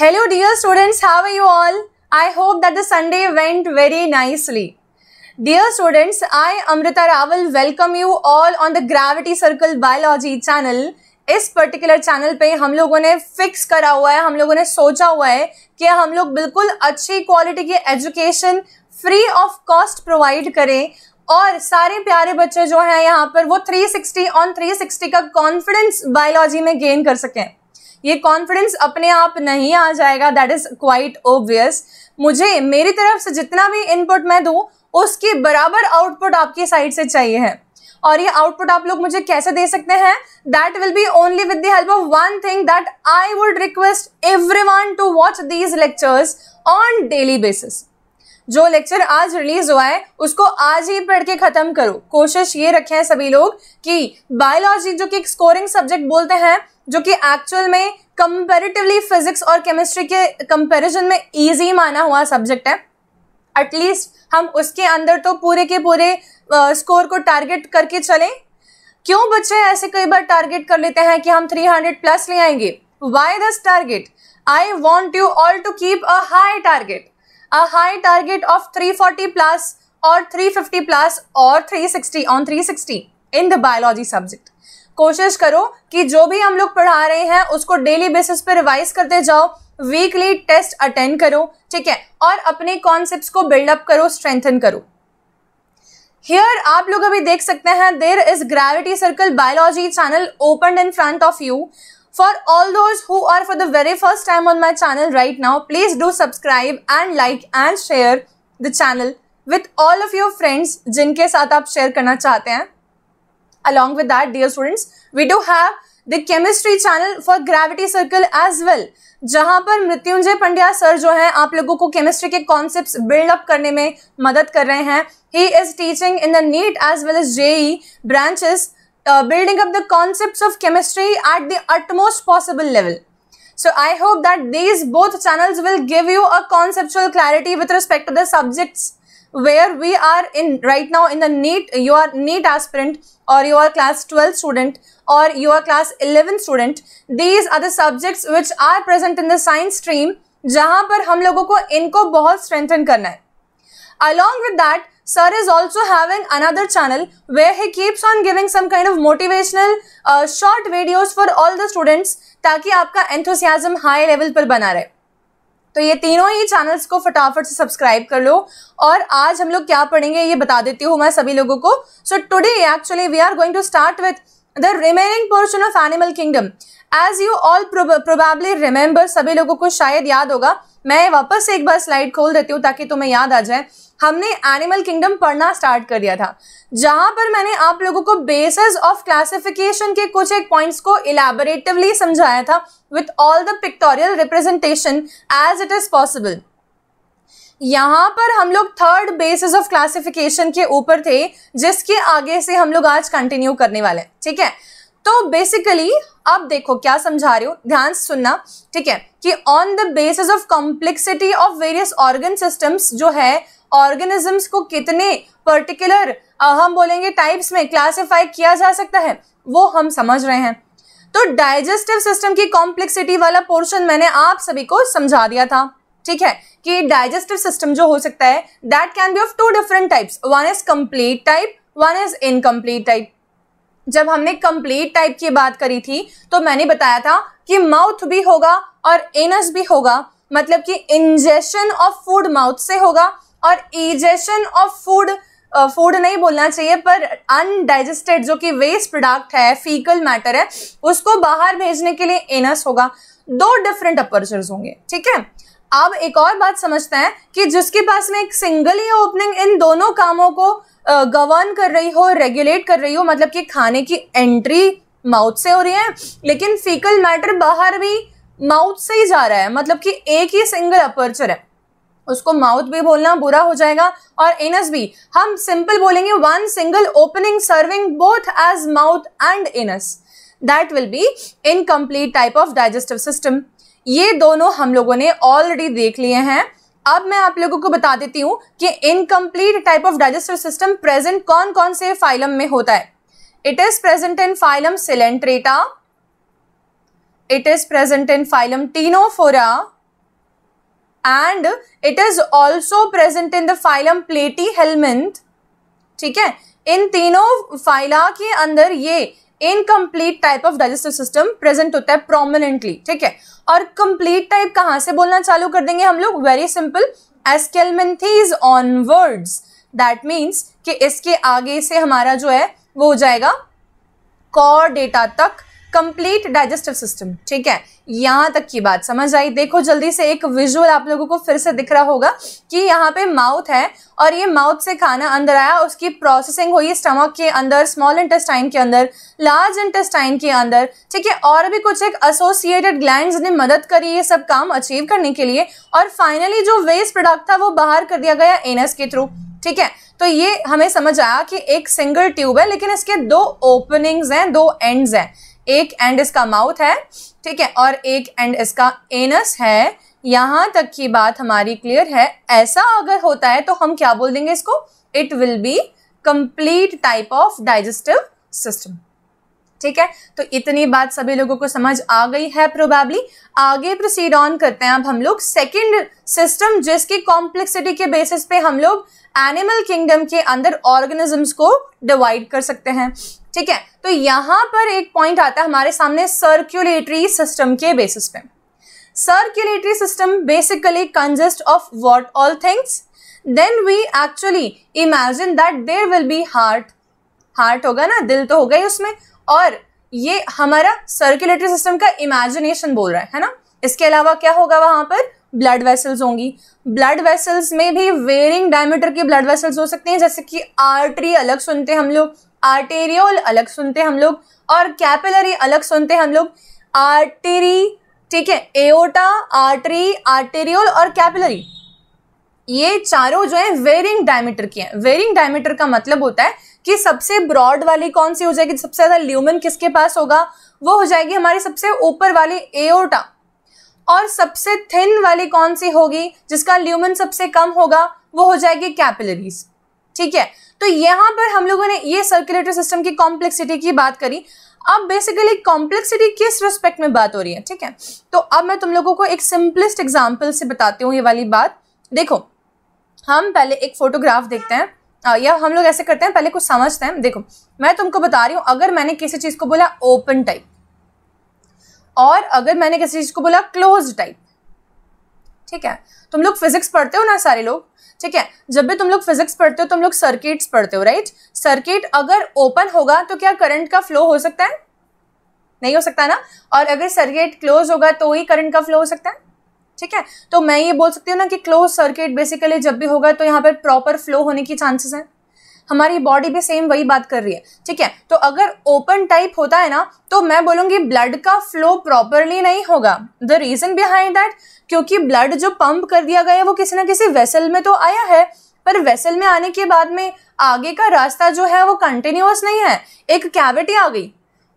Hello dear students how you all I hope that the Sunday went very nicely dear students I Amrita Rawal welcome you all on the Gravity Circle biology channel इस particular channel पे हम लोगों ने fix करा हुआ है हम लोगों ने सोचा हुआ है कि हम लोग बिल्कुल अच्छी क्वालिटी की education free of cost provide करें और सारे प्यारे बच्चे जो हैं यहाँ पर वो 360 ऑन 360 का कॉन्फिडेंस बायोलॉजी में गेन कर सकें ये कॉन्फिडेंस अपने आप नहीं आ जाएगा दैट इज़ क्वाइट ओबियस मुझे मेरी तरफ से जितना भी इनपुट मैं दूँ उसके बराबर आउटपुट आपकी साइड से चाहिए है और ये आउटपुट आप लोग मुझे कैसे दे सकते हैं that will be only with the help of one thing that I would request every one to watch these lectures on daily basis जो लेक्चर आज रिलीज हुआ है उसको आज ही पढ़ के खत्म करो कोशिश ये रखे हैं सभी लोग कि बायोलॉजी जो कि स्कोरिंग सब्जेक्ट बोलते हैं जो कि एक्चुअल में कंपेरेटिवली फिजिक्स और केमिस्ट्री के कंपेरिजन में इजी माना हुआ सब्जेक्ट है एटलीस्ट हम उसके अंदर तो पूरे के पूरे स्कोर को टारगेट करके चलें क्यों बच्चे ऐसे कई बार टारगेट कर लेते हैं कि हम 300 प्लस ले आएंगे why thus target I want you all to keep a high target a high target of 340 plus or 350 plus or 360 on 360 in the biology subject कोशिश करो कि जो भी हम लोग पढ़ा रहे हैं उसको डेली बेसिस पे रिवाइज करते जाओ वीकली टेस्ट अटेंड करो ठीक है और अपने कॉन्सेप्ट को बिल्डअप करो स्ट्रेंथन करो हियर आप लोग अभी देख सकते हैं there is Gravity Circle biology channel open in front of you For all those who are for the very first time on my channel right now, please do subscribe and like and share the channel with all of your friends जिनके साथ आप share करना चाहते हैं. Along with that, dear students, we do have the chemistry channel for Gravity Circle as well जहां पर Mrityunjay Pandya sir जो हैं आप लोगों को केमिस्ट्री के कॉन्सेप्ट्स बिल्ड अप करने में मदद कर रहे हैं he is teaching in the NEET as well as JEE branches uh, building up the concepts of chemistry at the utmost possible level. So I hope that these both channels will give you a conceptual clarity with respect to the subjects where we are in right now in the NEET, you are NEET aspirant or you are class 12 student or you are class 11 student. These are the subjects which are present in the science stream जहां पर हम लोगों को इनको बहुत strengthen करना है along with that Sir is also having another channel where he keeps on giving some kind of motivational uh, short videos for all the students ताकि आपका enthusiasm high level पर बना रहे तो ये तीनों ही चैनल्स को फटाफट से सब्सक्राइब कर लो और आज हम लोग क्या पढ़ेंगे ये बता देती हूँ मैं सभी लोगों को so today actually we are going to start with the remaining portion of animal kingdom as you all probably remember सभी लोगों को शायद याद होगा मैं वापस एक बार स्लाइड खोल देती हूँ ताकि तुम्हें याद आ जाए हमने एनिमल किंगडम पढ़ना स्टार्ट कर दिया था जहां पर मैंने आप लोगों को बेसिस ऑफ क्लासिफिकेशन के कुछ एक पॉइंट्स को इलेबोरेटिवली समझाया था with all the pictorial representation as it is possible यहाँ पर हम लोग थर्ड बेसिस ऑफ क्लासिफिकेशन के ऊपर थे जिसके आगे से हम लोग आज कंटिन्यू करने वाले हैं ठीक है तो बेसिकली अब देखो क्या समझा रहे हो ध्यान सुनना ठीक है कि on the basis of complexity of various organ systems जो है ऑर्गेनिजम्स को कितने पर्टिकुलर हम बोलेंगे टाइप्स में क्लासिफाई किया जा सकता है वो हम समझ रहे हैं तो डाइजेस्टिव सिस्टम की कॉम्प्लेक्सिटी वाला पोर्शन मैंने आप सभी को समझा दिया था ठीक है कि डाइजेस्टिव सिस्टम जो हो सकता है that can be of two different types one is complete type one is incomplete type जब हमने कंप्लीट टाइप की बात करी थी तो मैंने बताया था कि माउथ भी होगा और एनस भी होगा मतलब कि इंजेशन ऑफ फूड माउथ से होगा और इजेशन ऑफ फूड फूड नहीं बोलना चाहिए पर अनडाइजेस्टेड जो कि वेस्ट प्रोडक्ट है फीकल मैटर है उसको बाहर भेजने के लिए एनस होगा दो डिफरेंट अपर्चर्स होंगे ठीक है अब एक और बात समझते हैं कि जिसके पास में एक सिंगल ही ओपनिंग इन दोनों कामों को गवर्न uh, कर रही हो रेगुलेट कर रही हो मतलब कि खाने की एंट्री माउथ से हो रही है लेकिन फीकल मैटर बाहर भी माउथ से ही जा रहा है मतलब कि एक ही सिंगल अपर्चर है उसको माउथ भी बोलना बुरा हो जाएगा और एनस भी हम सिंपल बोलेंगे one single opening serving both as mouth and anus that will be incomplete type of digestive system ये दोनों हम लोगों ने ऑलरेडी देख लिए हैं अब मैं आप लोगों को बता देती हूँ कि incomplete type of digestive system present कौन कौन से फाइलम में होता है it is present in phylum coelenterata it is present in phylum ctenophora and it is also present in the phylum platyhelminthes ठीक है इन तीनों फाइला के अंदर ये incomplete type of digestive system present होता है प्रोमिनेंटली ठीक है और कंप्लीट टाइप कहाँ से बोलना चालू कर देंगे हम लोग very simple aschelminthes onwards that means कि इसके आगे से हमारा जो है वो हो जाएगा कॉर डेटा तक कंप्लीट डाइजेस्टिव सिस्टम ठीक है यहाँ तक की बात समझ आई देखो जल्दी से एक विजुअल आप लोगों को फिर से दिख रहा होगा कि यहाँ पे माउथ है और ये माउथ से खाना अंदर आया उसकी प्रोसेसिंग हुई स्टमक के अंदर स्मॉल इंटेस्टाइन के अंदर लार्ज इंटेस्टाइन के अंदर ठीक है और भी कुछ एक एसोसिएटेड ग्लैंड ने मदद करी ये सब काम अचीव करने के लिए और फाइनली जो वेस्ट प्रोडक्ट था वो बाहर कर दिया गया एनस के थ्रू ठीक है तो ये हमें समझ आया कि एक सिंगल ट्यूब है लेकिन इसके दो ओपनिंग्स हैं दो एंड्स हैं एक एंड इसका माउथ है ठीक है और एक एंड इसका एनस है यहां तक की बात हमारी क्लियर है ऐसा अगर होता है तो हम क्या बोल देंगे इसको it will be complete type of digestive system ठीक है तो इतनी बात सभी लोगों को समझ आ गई है प्रोबेबली आगे प्रोसीड ऑन करते हैं अब हम लोग सेकेंड सिस्टम जिसकी कॉम्प्लेक्सिटी के बेसिस पे हम लोग एनिमल किंगडम के अंदर ऑर्गेनिजम्स को डिवाइड कर सकते हैं ठीक है तो यहां पर एक पॉइंट आता है हमारे सामने सर्क्यूलेटरी सिस्टम के बेसिस पे circulatory system basically consist of what all things then we actually imagine that there will be heart heart होगा ना दिल तो होगा ही उसमें और ये हमारा सर्क्यूलेटरी सिस्टम का इमेजिनेशन बोल रहा है है ना इसके अलावा क्या होगा वहां पर ब्लड वेसल्स होंगी ब्लड वेसल्स में भी वेरिंग डायमीटर के ब्लड वेसल्स हो सकते हैं जैसे कि आर्टरी अलग सुनते हैं हम लोग आर्टेरियोल अलग सुनते हैं हम लोग और कैपिलरी अलग सुनते हैं हम लोग आर्टेरी ठीक है एओटा आर्टरी आर्टेरियोल और कैपिलरी ये चारों जो है वेरिंग डायमीटर की हैं वेरिंग डायमीटर का मतलब होता है कि सबसे ब्रॉड वाली कौन सी हो जाएगी सबसे ज़्यादा ल्यूमन किसके पास होगा वो हो जाएगी हमारी सबसे ऊपर वाली एओटा और सबसे थिन वाली कौन सी होगी जिसका ल्यूमन सबसे कम होगा वो हो जाएगी कैपिलरीज ठीक है तो यहां पर हम लोगों ने ये सर्कुलेटरी सिस्टम की कॉम्प्लेक्सिटी की बात करी अब बेसिकली कॉम्प्लेक्सिटी किस रिस्पेक्ट में बात हो रही है ठीक है तो अब मैं तुम लोगों को एक सिंपलेस्ट एग्जाम्पल से बताती हूँ ये वाली बात देखो हम पहले एक फोटोग्राफ देखते हैं आ, या हम लोग ऐसे करते हैं पहले कुछ समझते हैं देखो मैं तुमको बता रही हूँ अगर मैंने किसी चीज़ को बोला ओपन टाइप और अगर मैंने किसी चीज़ को बोला क्लोज टाइप ठीक है तुम लोग फिजिक्स पढ़ते हो ना सारे लोग ठीक है जब भी तुम लोग फिजिक्स पढ़ते हो तुम लोग सर्किट्स पढ़ते हो राइट सर्किट अगर ओपन होगा तो क्या करंट का फ्लो हो सकता है नहीं हो सकता ना और अगर सर्किट क्लोज होगा तो ही करंट का फ्लो हो सकता है ठीक है तो मैं ये बोल सकती हूँ ना कि क्लोज सर्किट बेसिकली जब भी होगा तो यहाँ पर प्रॉपर फ्लो होने की चांसेस हैं हमारी बॉडी भी सेम वही बात कर रही है ठीक है तो अगर ओपन टाइप होता है ना तो मैं बोलूँगी ब्लड का फ्लो प्रॉपरली नहीं होगा द रीज़न बिहाइंड दैट क्योंकि ब्लड जो पंप कर दिया गया है वो किसी ना किसी वेसल में तो आया है पर वेसल में आने के बाद में आगे का रास्ता जो है वो कंटिन्यूस नहीं है एक कैविटी आ गई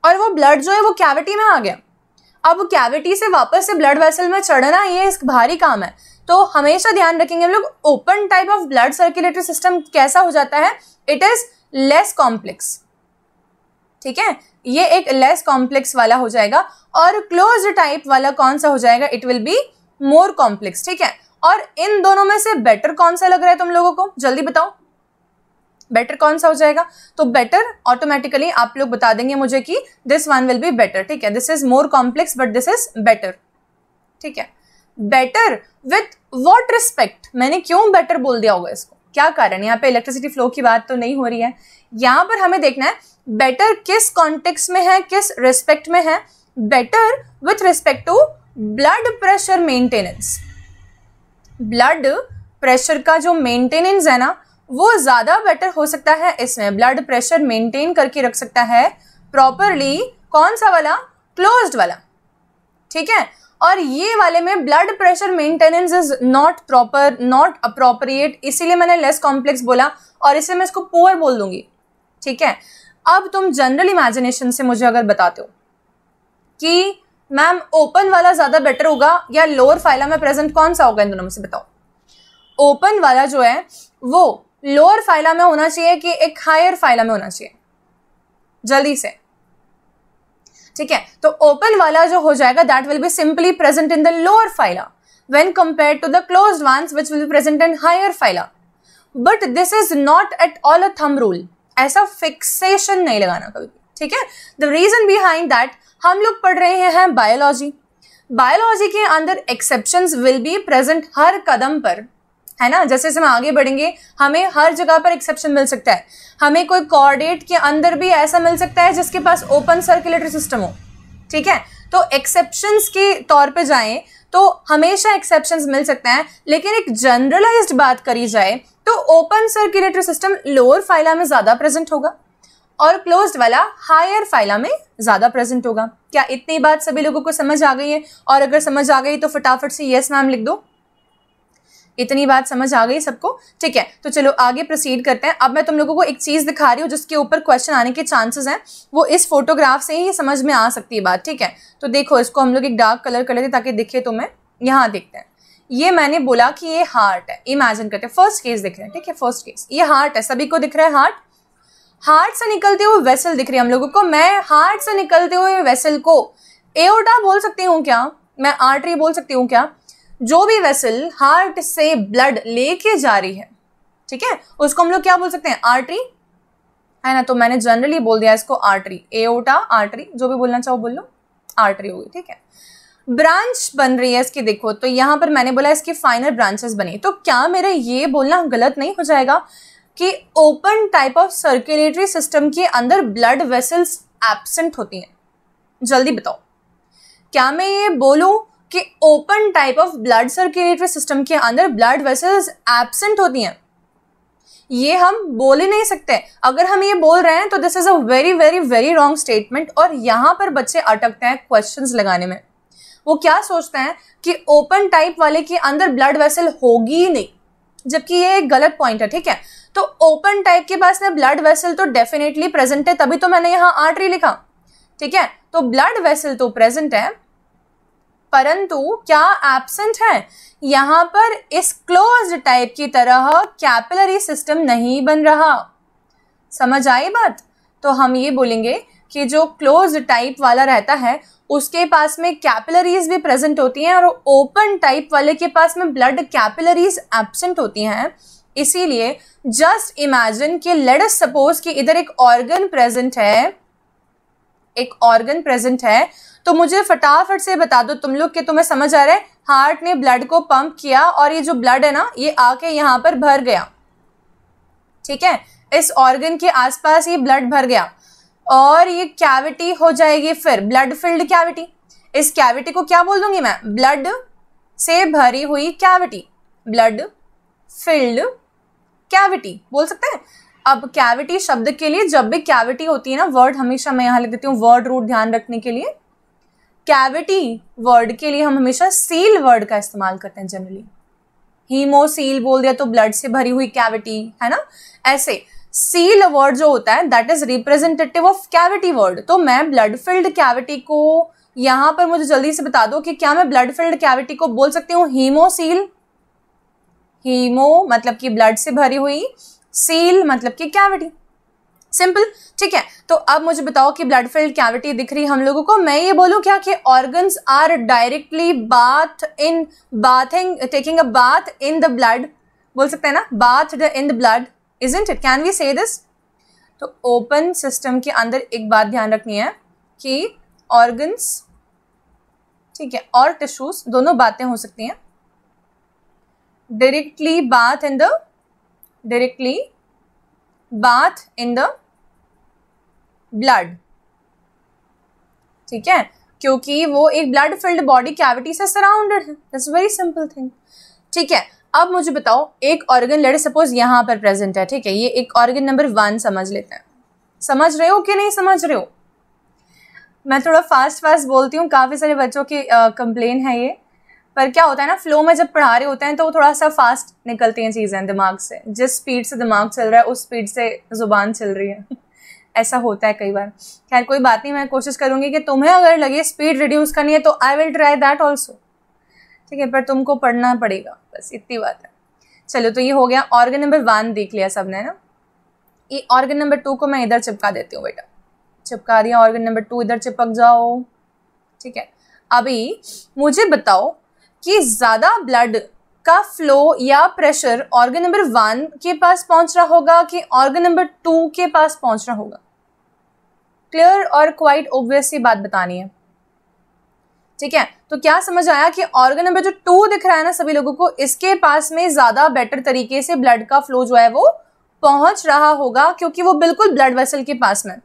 और वो ब्लड जो है वो कैविटी में आ गया अब कैविटी से वापस से ब्लड वेसल में चढ़ना ये एक भारी काम है तो हमेशा ध्यान रखेंगे हम लोग open type of blood circulatory system कैसा हो जाता है इट इज लेस कॉम्प्लेक्स ठीक है ये एक लेस कॉम्प्लेक्स वाला हो जाएगा और क्लोज टाइप वाला कौन सा हो जाएगा it will be more complex ठीक है और इन दोनों में से बेटर कौन सा लग रहा है तुम लोगों को जल्दी बताओ बेटर कौन सा हो जाएगा तो बेटर ऑटोमेटिकली आप लोग बता देंगे मुझे कि this one will be better ठीक है this is more complex but this is better ठीक है बेटर विथ वॉट रिस्पेक्ट मैंने क्यों बेटर बोल दिया होगा इसको क्या कारण यहाँ पे इलेक्ट्रिसिटी फ्लो की बात तो नहीं हो रही है यहाँ पर हमें देखना है बेटर किस कॉन्टेक्स्ट में है किस रिस्पेक्ट में है better with respect to blood pressure maintenance blood pressure का जो मेंटेनेंस है ना वो ज़्यादा बेटर हो सकता है इसमें ब्लड प्रेशर मेंटेन करके रख सकता है प्रॉपरली कौन सा वाला क्लोज्ड वाला ठीक है और ये वाले में blood pressure maintenance is not proper not appropriate इसीलिए मैंने लेस कॉम्प्लेक्स बोला और इसलिए मैं इसको पुअर बोल दूंगी ठीक है अब तुम जनरल इमेजिनेशन से मुझे अगर बताते हो कि मैम ओपन वाला ज़्यादा बेटर होगा या लोअर फाइला में प्रेजेंट कौन सा होगा इन दोनों में से बताओ ओपन वाला जो है वो लोअर फाइला में होना चाहिए कि एक हायर फाइला में होना चाहिए जल्दी से ठीक है तो ओपन वाला जो हो जाएगा that will be simply present in the lower phyla when compare to the close ones which will present in higher phyla but this is not at all a thumb rule ऐसा fixation नहीं लगाना कभी ठीक है the reason behind that हम लोग पढ़ रहे हैं बायोलॉजी बायोलॉजी के अंदर एक्सेप्शन विल बी प्रेजेंट हर कदम पर है ना जैसे जैसे हम आगे बढ़ेंगे हमें हर जगह पर एक्सेप्शन मिल सकता है हमें कोई कॉर्डेट के अंदर भी ऐसा मिल सकता है जिसके पास ओपन सर्कुलेटरी सिस्टम हो ठीक है तो एक्सेप्शंस के तौर पे जाएं तो हमेशा एक्सेप्शंस मिल सकते हैं लेकिन एक जनरलाइज्ड बात करी जाए तो open circulatory system lower phyla में ज़्यादा प्रेजेंट होगा और क्लोज्ड वाला हायर फाइला में ज़्यादा प्रेजेंट होगा क्या इतनी बात सभी लोगों को समझ आ गई है और अगर समझ आ गई तो फटाफट से येस मैम लिख दो इतनी बात समझ आ गई सबको ठीक है तो चलो आगे प्रोसीड करते हैं अब मैं तुम लोगों को एक चीज़ दिखा रही हूँ जिसके ऊपर क्वेश्चन आने के चांसेस हैं वो इस फोटोग्राफ से ही समझ में आ सकती है बात ठीक है तो देखो इसको हम लोग एक डार्क कलर कर लेते ताकि दिखे तुम्हें यहाँ देखते हैं ये मैंने बोला कि ये हार्ट है इमेजिन करते हैं फर्स्ट केस दिख रहे हैं ठीक है फर्स्ट केस ये हार्ट है सभी को दिख रहा है हार्ट हार्ट से निकलते हुए वेसल दिख रही है हम लोगों को मैं हार्ट से निकलते हुए वेसल को एओटा बोल सकती हूँ क्या मैं आर्टरी बोल सकती हूँ क्या जो भी वेसल हार्ट से ब्लड लेके जा रही है ठीक है उसको हम लोग क्या बोल सकते हैं आर्टरी है ना तो मैंने जनरली बोल दिया इसको आर्टरी एओटा आर्टरी जो भी बोलना चाहो बोल लो आर्टरी होगी ठीक है ब्रांच बन रही है इसकी देखो तो यहां पर मैंने बोला इसकी फाइनल ब्रांचेस बनी तो क्या मेरा ये बोलना गलत नहीं हो जाएगा कि open type of circulatory system के अंदर ब्लड वेसल्स एबसेंट होती हैं जल्दी बताओ क्या मैं ये बोलूं कि open type of blood circulatory system के अंदर ब्लड वेसल्स एबसेंट होती हैं ये हम बोल ही नहीं सकते अगर हम ये बोल रहे हैं तो this is a very very very wrong statement और यहां पर बच्चे अटकते हैं क्वेश्चंस लगाने में वो क्या सोचते हैं कि ओपन टाइप वाले के अंदर ब्लड वेसल होगी ही नहीं जबकि ये एक गलत पॉइंट है ठीक है तो ओपन टाइप के पास में ब्लड वेसल तो डेफिनेटली प्रेजेंट है तभी तो मैंने यहां आर्टरी लिखा ठीक है तो ब्लड वेसल तो प्रेजेंट है परंतु क्या एबसेंट है यहाँ पर इस क्लोज टाइप की तरह कैपिलरी सिस्टम नहीं बन रहा समझ आई बात तो हम ये बोलेंगे कि जो क्लोज टाइप वाला रहता है उसके पास में कैपिलरीज भी प्रेजेंट होती हैं और ओपन टाइप वाले के पास में ब्लड कैपिलरीज एबसेंट होती हैं इसीलिए जस्ट इमेजिन कि लेट सपोज कि इधर एक ऑर्गन प्रेजेंट है एक ऑर्गन प्रेजेंट है तो मुझे फटाफट से बता दो तुम लोग कि तुम्हें समझ आ रहा है हार्ट ने ब्लड को पंप किया और ये जो ब्लड है ना ये आके यहाँ पर भर गया ठीक है इस ऑर्गन के आसपास ये ब्लड भर गया और ये कैविटी हो जाएगी फिर ब्लड फिल्ड कैविटी इस कैविटी को क्या बोल दूंगी मैं ब्लड से भरी हुई कैविटी ब्लड फिल्ड कैविटी बोल सकते हैं अब कैविटी शब्द के लिए जब भी कैविटी होती है ना वर्ड हमेशा मैं यहाँ लिख देती हूँ वर्ड रूट ध्यान रखने के लिए कैविटी वर्ड के लिए हम हमेशा सील वर्ड का इस्तेमाल करते हैं जनरली हीमो सील बोल दिया तो ब्लड से भरी हुई कैविटी है ना ऐसे सील वर्ड जो होता है that is representative of cavity word तो मैं ब्लड फिल्ड कैविटी को यहां पर मुझे जल्दी से बता दो कि क्या मैं ब्लड फिल्ड कैविटी को बोल सकती हूँ हीमोसील हीमो मतलब कि ब्लड से भरी हुई सील मतलब कि कैविटी सिंपल ठीक है तो अब मुझे बताओ कि ब्लड फिल्ड कैविटी दिख रही हम लोगों को मैं ये बोलू क्या कि organs are directly bath in bathing taking a bath in the blood बोल सकते हैं ना bath in the blood isn't it can we say this तो ओपन सिस्टम के अंदर एक बात ध्यान रखनी है कि ऑर्गन्स ठीक है और टिश्यूज दोनों बातें हो सकती हैं directly bath in the directly bath in the blood ठीक है क्योंकि वो एक ब्लड फिल्ड बॉडी कैविटी से सराउंडेड है दैट्स वेरी सिंपल थिंग ठीक है अब मुझे बताओ एक ऑर्गन लेट सपोज यहाँ पर प्रेजेंट है ठीक है ये एक ऑर्गन नंबर वन समझ लेते हैं समझ रहे हो कि नहीं समझ रहे हो मैं थोड़ा फास्ट फास्ट बोलती हूँ काफ़ी सारे बच्चों की कंप्लेन है ये पर क्या होता है ना फ्लो में जब पढ़ा रहे होते हैं तो वो थोड़ा सा फास्ट निकलती हैं चीज़ें दिमाग से जिस स्पीड से दिमाग चल रहा है उस स्पीड से ज़ुबान चल रही है ऐसा होता है कई बार खैर कोई बात नहीं मैं कोशिश करूँगी कि तुम्हें अगर लगे स्पीड रिड्यूस करनी है तो I will try that also ठीक है पर तुमको पढ़ना पड़ेगा बस इतनी बात है चलो तो ये हो गया ऑर्गन नंबर वन देख लिया सबने ना ये ऑर्गन नंबर टू को मैं इधर चिपका देती हूँ बेटा चिपका दिया ऑर्गन नंबर टू इधर चिपक जाओ ठीक है अभी मुझे बताओ कि ज़्यादा ब्लड का फ्लो या प्रेशर ऑर्गन नंबर वन के पास पहुंच रहा होगा कि ऑर्गन नंबर टू के पास पहुंच रहा होगा क्लियर और क्वाइट ऑब्वियस सी बात बतानी है ठीक है तो क्या समझ आया कि ऑर्गन नंबर जो टू दिख रहा है ना सभी लोगों को इसके पास में ज्यादा बेटर तरीके से ब्लड का फ्लो जो है वो पहुंच रहा होगा क्योंकि वो बिल्कुल ब्लड वेसल के पास में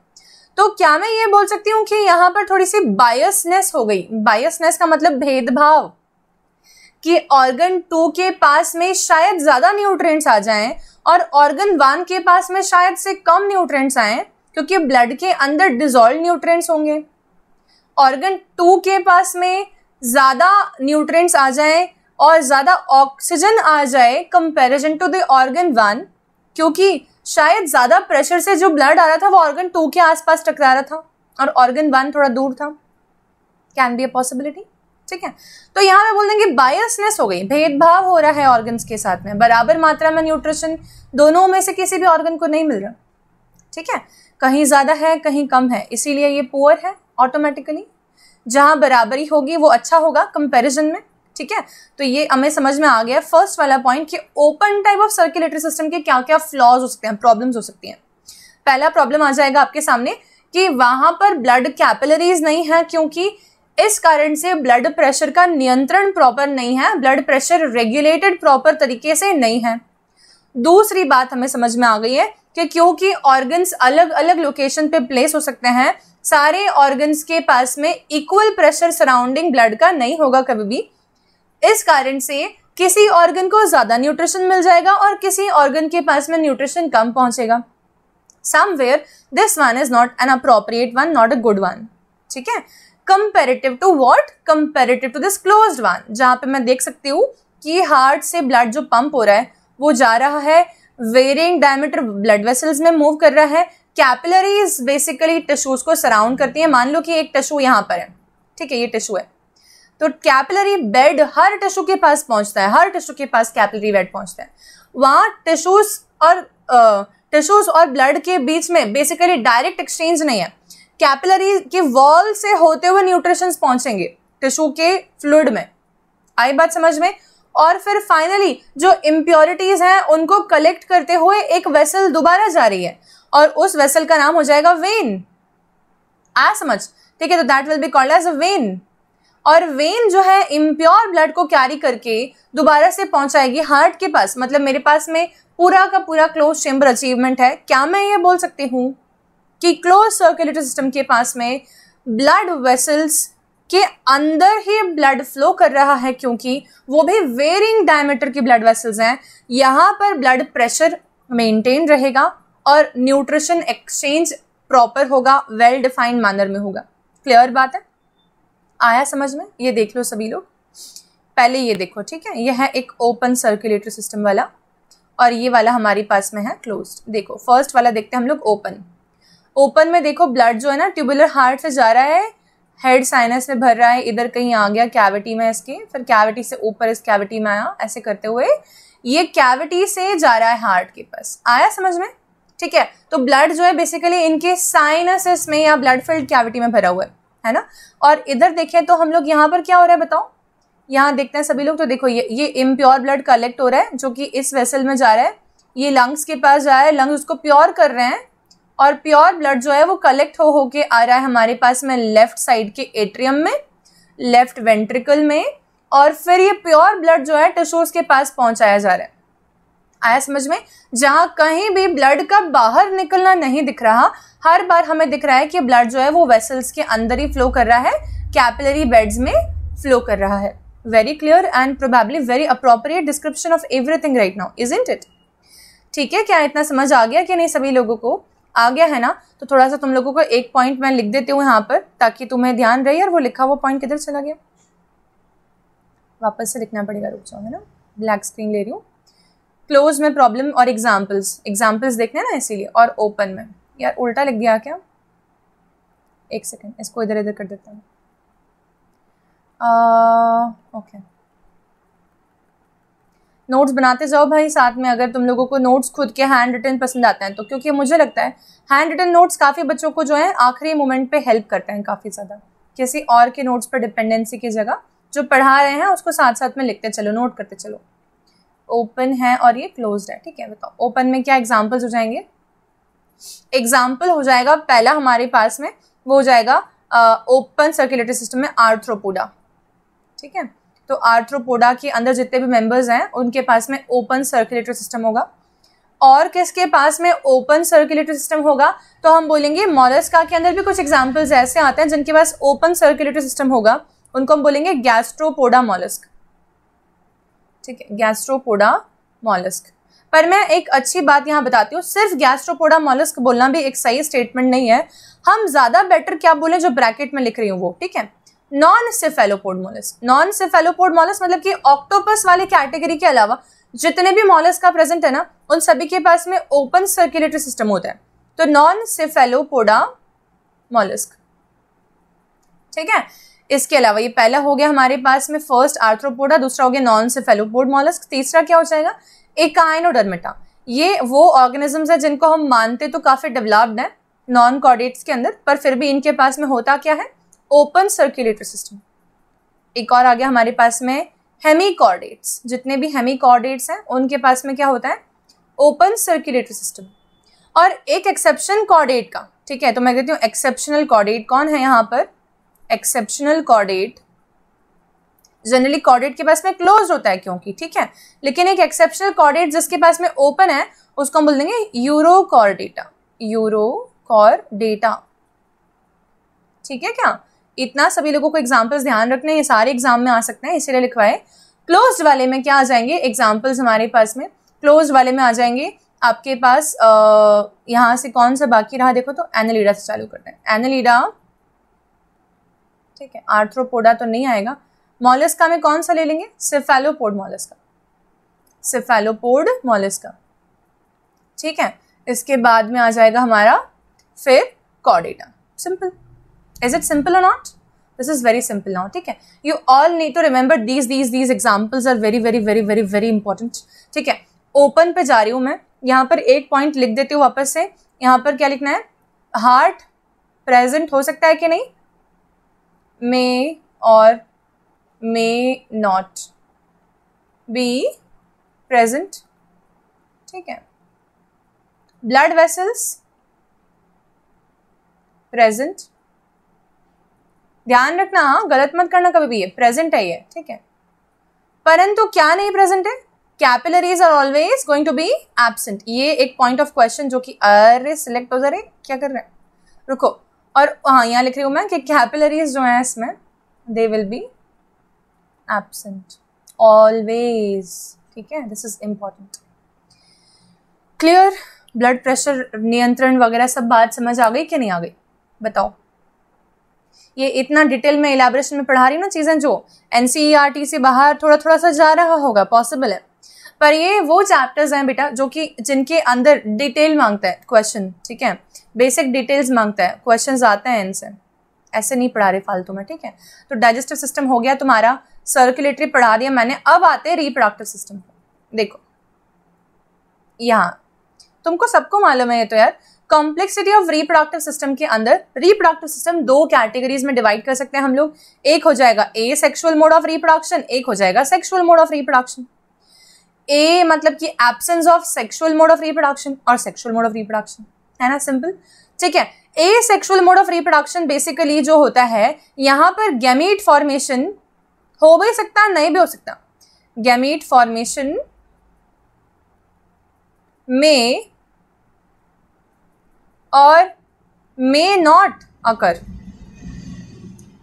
तो क्या मैं ये बोल सकती हूँ कि यहाँ पर थोड़ी सी बायसनेस हो गई बायसनेस का मतलब भेदभाव कि ऑर्गन टू के पास में शायद ज्यादा न्यूट्रिएंट्स आ जाएं और ऑर्गन वन के पास में शायद से कम न्यूट्रिएंट्स आए क्योंकि ब्लड के अंदर डिजोल्व न्यूट्रेंट होंगे ऑर्गन टू के पास में ज़्यादा न्यूट्रेंट्स आ जाए और ज़्यादा ऑक्सीजन आ जाए comparison to the organ one क्योंकि शायद ज़्यादा प्रेशर से जो ब्लड आ रहा था वो ऑर्गन टू के आसपास टकरा रहा था और ऑर्गन वन थोड़ा दूर था कैन बी अ पॉसिबिलिटी ठीक है तो यहां पर बोल देंगे बायसनेस हो गई भेदभाव हो रहा है ऑर्गन्स के साथ में बराबर मात्रा में न्यूट्रिशन दोनों में से किसी भी ऑर्गन को नहीं मिल रहा ठीक है कहीं ज़्यादा है कहीं कम है इसीलिए ये पुअर है ऑटोमेटिकली जहाँ बराबरी होगी वो अच्छा होगा कंपैरिजन में ठीक है तो ये हमें समझ में आ गया फर्स्ट वाला पॉइंट कि open type of circulatory system के क्या क्या फ्लॉज हो सकते हैं प्रॉब्लम्स हो सकती हैं पहला प्रॉब्लम आ जाएगा आपके सामने कि वहाँ पर ब्लड कैपिलरीज नहीं है क्योंकि इस कारण से ब्लड प्रेशर का नियंत्रण प्रॉपर नहीं है ब्लड प्रेशर रेगुलेटेड प्रॉपर तरीके से नहीं है दूसरी बात हमें समझ में आ गई है कि क्योंकि ऑर्गन्स अलग अलग लोकेशन पे प्लेस हो सकते हैं सारे ऑर्गन्स के पास में इक्वल प्रेशर सराउंडिंग ब्लड का नहीं होगा कभी भी इस कारण से किसी ऑर्गन को ज़्यादा न्यूट्रिशन मिल जाएगा और किसी ऑर्गन के पास में न्यूट्रिशन कम पहुंचेगा somewhere this one is not an appropriate one not a good one ठीक है comparative to what comparative to this close one जहाँ पे मैं देख सकती हूँ कि हार्ट से ब्लड जो पंप हो रहा है वो जा रहा है वेरिंग डायमीटर ब्लड वेसल्स में मूव कर रहा है कैपिलरीज बेसिकली टिश्यूज को सराउंड करती है मान लो कि एक टिश्यू यहाँ पर है ठीक है ये टिश्यू है तो कैपिलरी बेड हर टिश्यू के पास पहुंचता है हर टिश्यू के पास कैपिलरी बेड पहुंचता है वहाँ टिश्यूज और टिश्यूज और ब्लड के बीच में बेसिकली डायरेक्ट एक्सचेंज नहीं है कैपिलरी के वॉल से होते हुए न्यूट्रिशंस पहुंचेंगे टिश्यू के फ्लूड में आई बात समझ में और फिर फाइनली जो इम्प्योरिटीज हैं उनको कलेक्ट करते हुए एक वेसल दोबारा जा रही है और उस वेसल का नाम हो जाएगा वेन आ समझ ठीक है तो that will be called as a vein और वेन जो है इम्प्योर ब्लड को कैरी करके दोबारा से पहुंचाएगी हार्ट के पास मतलब मेरे पास में पूरा का पूरा क्लोज चेम्बर अचीवमेंट है क्या मैं ये बोल सकती हूँ कि क्लोज सर्कुलेटरी सिस्टम के पास में ब्लड वेसल्स के अंदर ही ब्लड फ्लो कर रहा है क्योंकि वो भी वेरिंग डायमीटर की ब्लड वेसल्स हैं यहाँ पर ब्लड प्रेशर मेंटेन रहेगा और न्यूट्रिशन एक्सचेंज प्रॉपर होगा वेल डिफाइंड मैनर में होगा क्लियर बात है आया समझ में ये देख लो सभी लोग पहले ये देखो ठीक है यह है एक ओपन सर्कुलेटरी सिस्टम वाला और ये वाला हमारे पास में है क्लोज देखो फर्स्ट वाला देखते हैं हम लोग ओपन ओपन में देखो ब्लड जो है ना ट्यूबुलर हार्ट से जा रहा है हेड साइनस में भर रहा है इधर कहीं आ गया कैविटी में इसके फिर कैविटी से ऊपर इस कैविटी में आया ऐसे करते हुए ये कैविटी से जा रहा है हार्ट के पास आया समझ में ठीक है तो ब्लड जो है बेसिकली इनके साइनसिस में या ब्लड फिल्ड कैविटी में भरा हुआ है है ना और इधर देखें तो हम लोग यहाँ पर क्या हो रहा है बताओ यहाँ देखते हैं सभी लोग तो देखो ये ये इम्प्योर ब्लड कलेक्ट हो रहा है जो कि इस वेसल में जा रहा है ये लंग्स के पास जा रहा है लंग्स उसको प्योर कर रहे हैं और प्योर ब्लड जो है वो कलेक्ट हो होके आ रहा है हमारे पास में लेफ्ट साइड के एट्रियम में लेफ्ट वेंट्रिकल में और फिर ये प्योर ब्लड जो है टिश्यूज के पास पहुंचाया जा रहा है आया समझ में जहाँ कहीं भी ब्लड का बाहर निकलना नहीं दिख रहा हर बार हमें दिख रहा है कि ब्लड जो है वो वेसल्स के अंदर ही फ्लो कर रहा है कैपिलरी बेड्स में फ्लो कर रहा है very clear and probably very appropriate description of everything right now isn't it ठीक है क्या इतना समझ आ गया कि नहीं सभी लोगों को आ गया है ना तो थोड़ा सा तुम लोगों को एक पॉइंट मैं लिख देती हूँ यहाँ पर ताकि तुम्हें ध्यान रहे और वो लिखा हुआ पॉइंट किधर चला गया वापस से लिखना पड़ेगा रुक जाओ है ना ब्लैक स्क्रीन ले रही हूँ क्लोज में प्रॉब्लम और एग्जाम्पल्स एग्जाम्पल्स देखने ना इसीलिए और ओपन में यार उल्टा लिख दिया क्या एक सेकेंड इसको इधर इधर कर देता हूँ ओके uh, okay. नोट्स बनाते जाओ भाई साथ में अगर तुम लोगों को नोट्स खुद के हैंड रिटन पसंद आते हैं तो क्योंकि मुझे लगता है हैंड रिटन नोट्स काफ़ी बच्चों को जो है आखिरी मोमेंट पे हेल्प करते हैं काफ़ी ज़्यादा किसी और के नोट्स पर डिपेंडेंसी की जगह जो पढ़ा रहे हैं उसको साथ साथ में लिखते चलो नोट करते चलो ओपन है और ये क्लोज है ठीक है बताओ ओपन में क्या एग्जाम्पल्स हो जाएंगे एग्जाम्पल हो जाएगा पहला हमारे पास में वो हो जाएगा ओपन सर्कुलेटरी सिस्टम में आर्थ्रोपोडा ठीक है तो आर्थ्रोपोडा के अंदर जितने भी मेंबर्स हैं उनके पास में ओपन सर्कुलेटरी सिस्टम होगा और किसके पास में ओपन सर्कुलेटरी सिस्टम होगा तो हम बोलेंगे मॉलस्का के अंदर भी कुछ एग्जाम्पल्स ऐसे आते हैं जिनके पास ओपन सर्कुलेटरी सिस्टम होगा उनको हम बोलेंगे गैस्ट्रोपोडा मोलस्क ठीक है गैस्ट्रोपोडा मॉलस्क पर मैं एक अच्छी बात यहाँ बताती हूँ सिर्फ गैस्ट्रोपोडा मॉलस्क बोलना भी एक सही स्टेटमेंट नहीं है हम ज़्यादा बेटर क्या बोलें जो ब्रैकेट में लिख रही हूँ वो ठीक है non cephalopod mollusc non cephalopod mollusc मतलब कि ऑक्टोपस वाले कैटेगरी के अलावा जितने भी मॉलस का प्रेजेंट है ना उन सभी के पास में ओपन सर्कुलेटरी सिस्टम होता है तो नॉन सिफेलोपोडा मोलस्क ठीक है इसके अलावा ये पहला हो गया हमारे पास में फर्स्ट आर्थ्रोपोडा दूसरा हो गया नॉन सिफेलोपोड मॉलस्क तीसरा क्या हो जाएगा एकाइनोडर्मेटा ये वो ऑर्गेनिजम्स है जिनको हम मानते तो काफ़ी डेवलप्ड हैं नॉन कॉर्डेट्स के अंदर पर फिर भी इनके पास में होता क्या है ओपन सर्क्यूलेटरी सिस्टम एक और आ गया हमारे पास में हेमीकॉर्डेट्स जितने भी हेमीकॉर्डेट्स हैं उनके पास में क्या होता है ओपन सर्क्यूलेटरी सिस्टम और एक एक्सेप्शन कॉर्डेट का ठीक है तो मैं कहती हूँ एक्सेप्शनल कॉर्डेट कौन है यहाँ पर एक्सेप्शनल कॉर्डेट जनरली कॉर्डेट के पास में क्लोज होता है क्योंकि ठीक है लेकिन एक एक्सेप्शनल कॉर्डेट जिसके पास में ओपन है उसको हम बोल देंगे यूरो कॉर्डेटा यूरो कॉर्डेटा ठीक है क्या इतना सभी लोगों को एग्जाम्पल्स ध्यान रखने ये सारे एग्जाम में आ सकते हैं इसीलिए लिखवाए क्लोज वाले में क्या आ जाएंगे एग्जाम्पल्स हमारे पास में क्लोज वाले में आ जाएंगे आपके पास यहाँ से कौन सा बाकी रहा देखो तो एनलीडा से चालू करते हैं एनलीडा ठीक है आर्थ्रोपोडा तो नहीं आएगा मॉलिस्का में कौन सा ले लेंगे सिफेलोपोड मोलस्का सिफेलोपोड मोलस्का ठीक है इसके बाद में आ जाएगा हमारा फिर कॉडेटा सिंपल इज इट सिंपल और not this is very simple now ठीक है you all need to remember these these these examples are very very very very very important ठीक है ओपन पे जा रही हूँ मैं यहाँ पर एक पॉइंट लिख देती हूँ वापस से यहाँ पर क्या लिखना है हार्ट प्रेजेंट हो सकता है कि नहीं मे और मे नॉट बी प्रेजेंट ठीक है ब्लड वेसल्स प्रेजेंट ध्यान रखना हाँ गलत मत करना कभी भी ये प्रेजेंट है ये ठीक है परंतु क्या नहीं प्रेजेंट है capillaries are always going to be absent ये एक पॉइंट ऑफ क्वेश्चन जो कि अरे सिलेक्ट हो जा रहे क्या कर रहे हैं रुको और हाँ यहाँ लिख रही हूँ मैं कि कैपिलरीज जो हैं इसमें they will be absent always ठीक है this is important clear blood pressure नियंत्रण वगैरह सब बात समझ आ गई कि नहीं आ गई बताओ ये इतना डिटेल में इलेबोरेशन में पढ़ा रही हूँ ना चीज़ें जो एन e से बाहर थोड़ा थोड़ा सा जा रहा होगा पॉसिबल है पर ये वो चैप्टर्स हैं बेटा जो कि जिनके अंदर डिटेल मांगता है क्वेश्चन ठीक है बेसिक डिटेल्स मांगता है क्वेश्चन आते हैं इनसे ऐसे नहीं पढ़ा रहे फालतू में ठीक है तो डाइजेस्टिव सिस्टम हो गया तुम्हारा सर्कुलेटरी पढ़ा दिया मैंने अब आते हैं रिप्रोडक्टिव सिस्टम देखो यहाँ तुमको सबको मालूम है ये तो यार कॉम्प्लेक्सिटी ऑफ रिप्रोडक्टिव सिस्टम के अंदर रिप्रोडक्टिव सिस्टम दो कैटेगरीज में डिवाइड कर सकते हैं हम लोग एक हो जाएगा asexual mode of reproduction एक हो जाएगा sexual mode of reproduction a मतलब कि absence of sexual mode of reproduction और सेक्सुअल मोड ऑफ रिप्रोडक्शन है ना सिंपल ठीक है asexual mode of reproduction basically जो होता है यहाँ पर गैमीट फॉर्मेशन हो भी सकता नहीं भी हो सकता गैमीट फॉर्मेशन में और मे नॉट अकर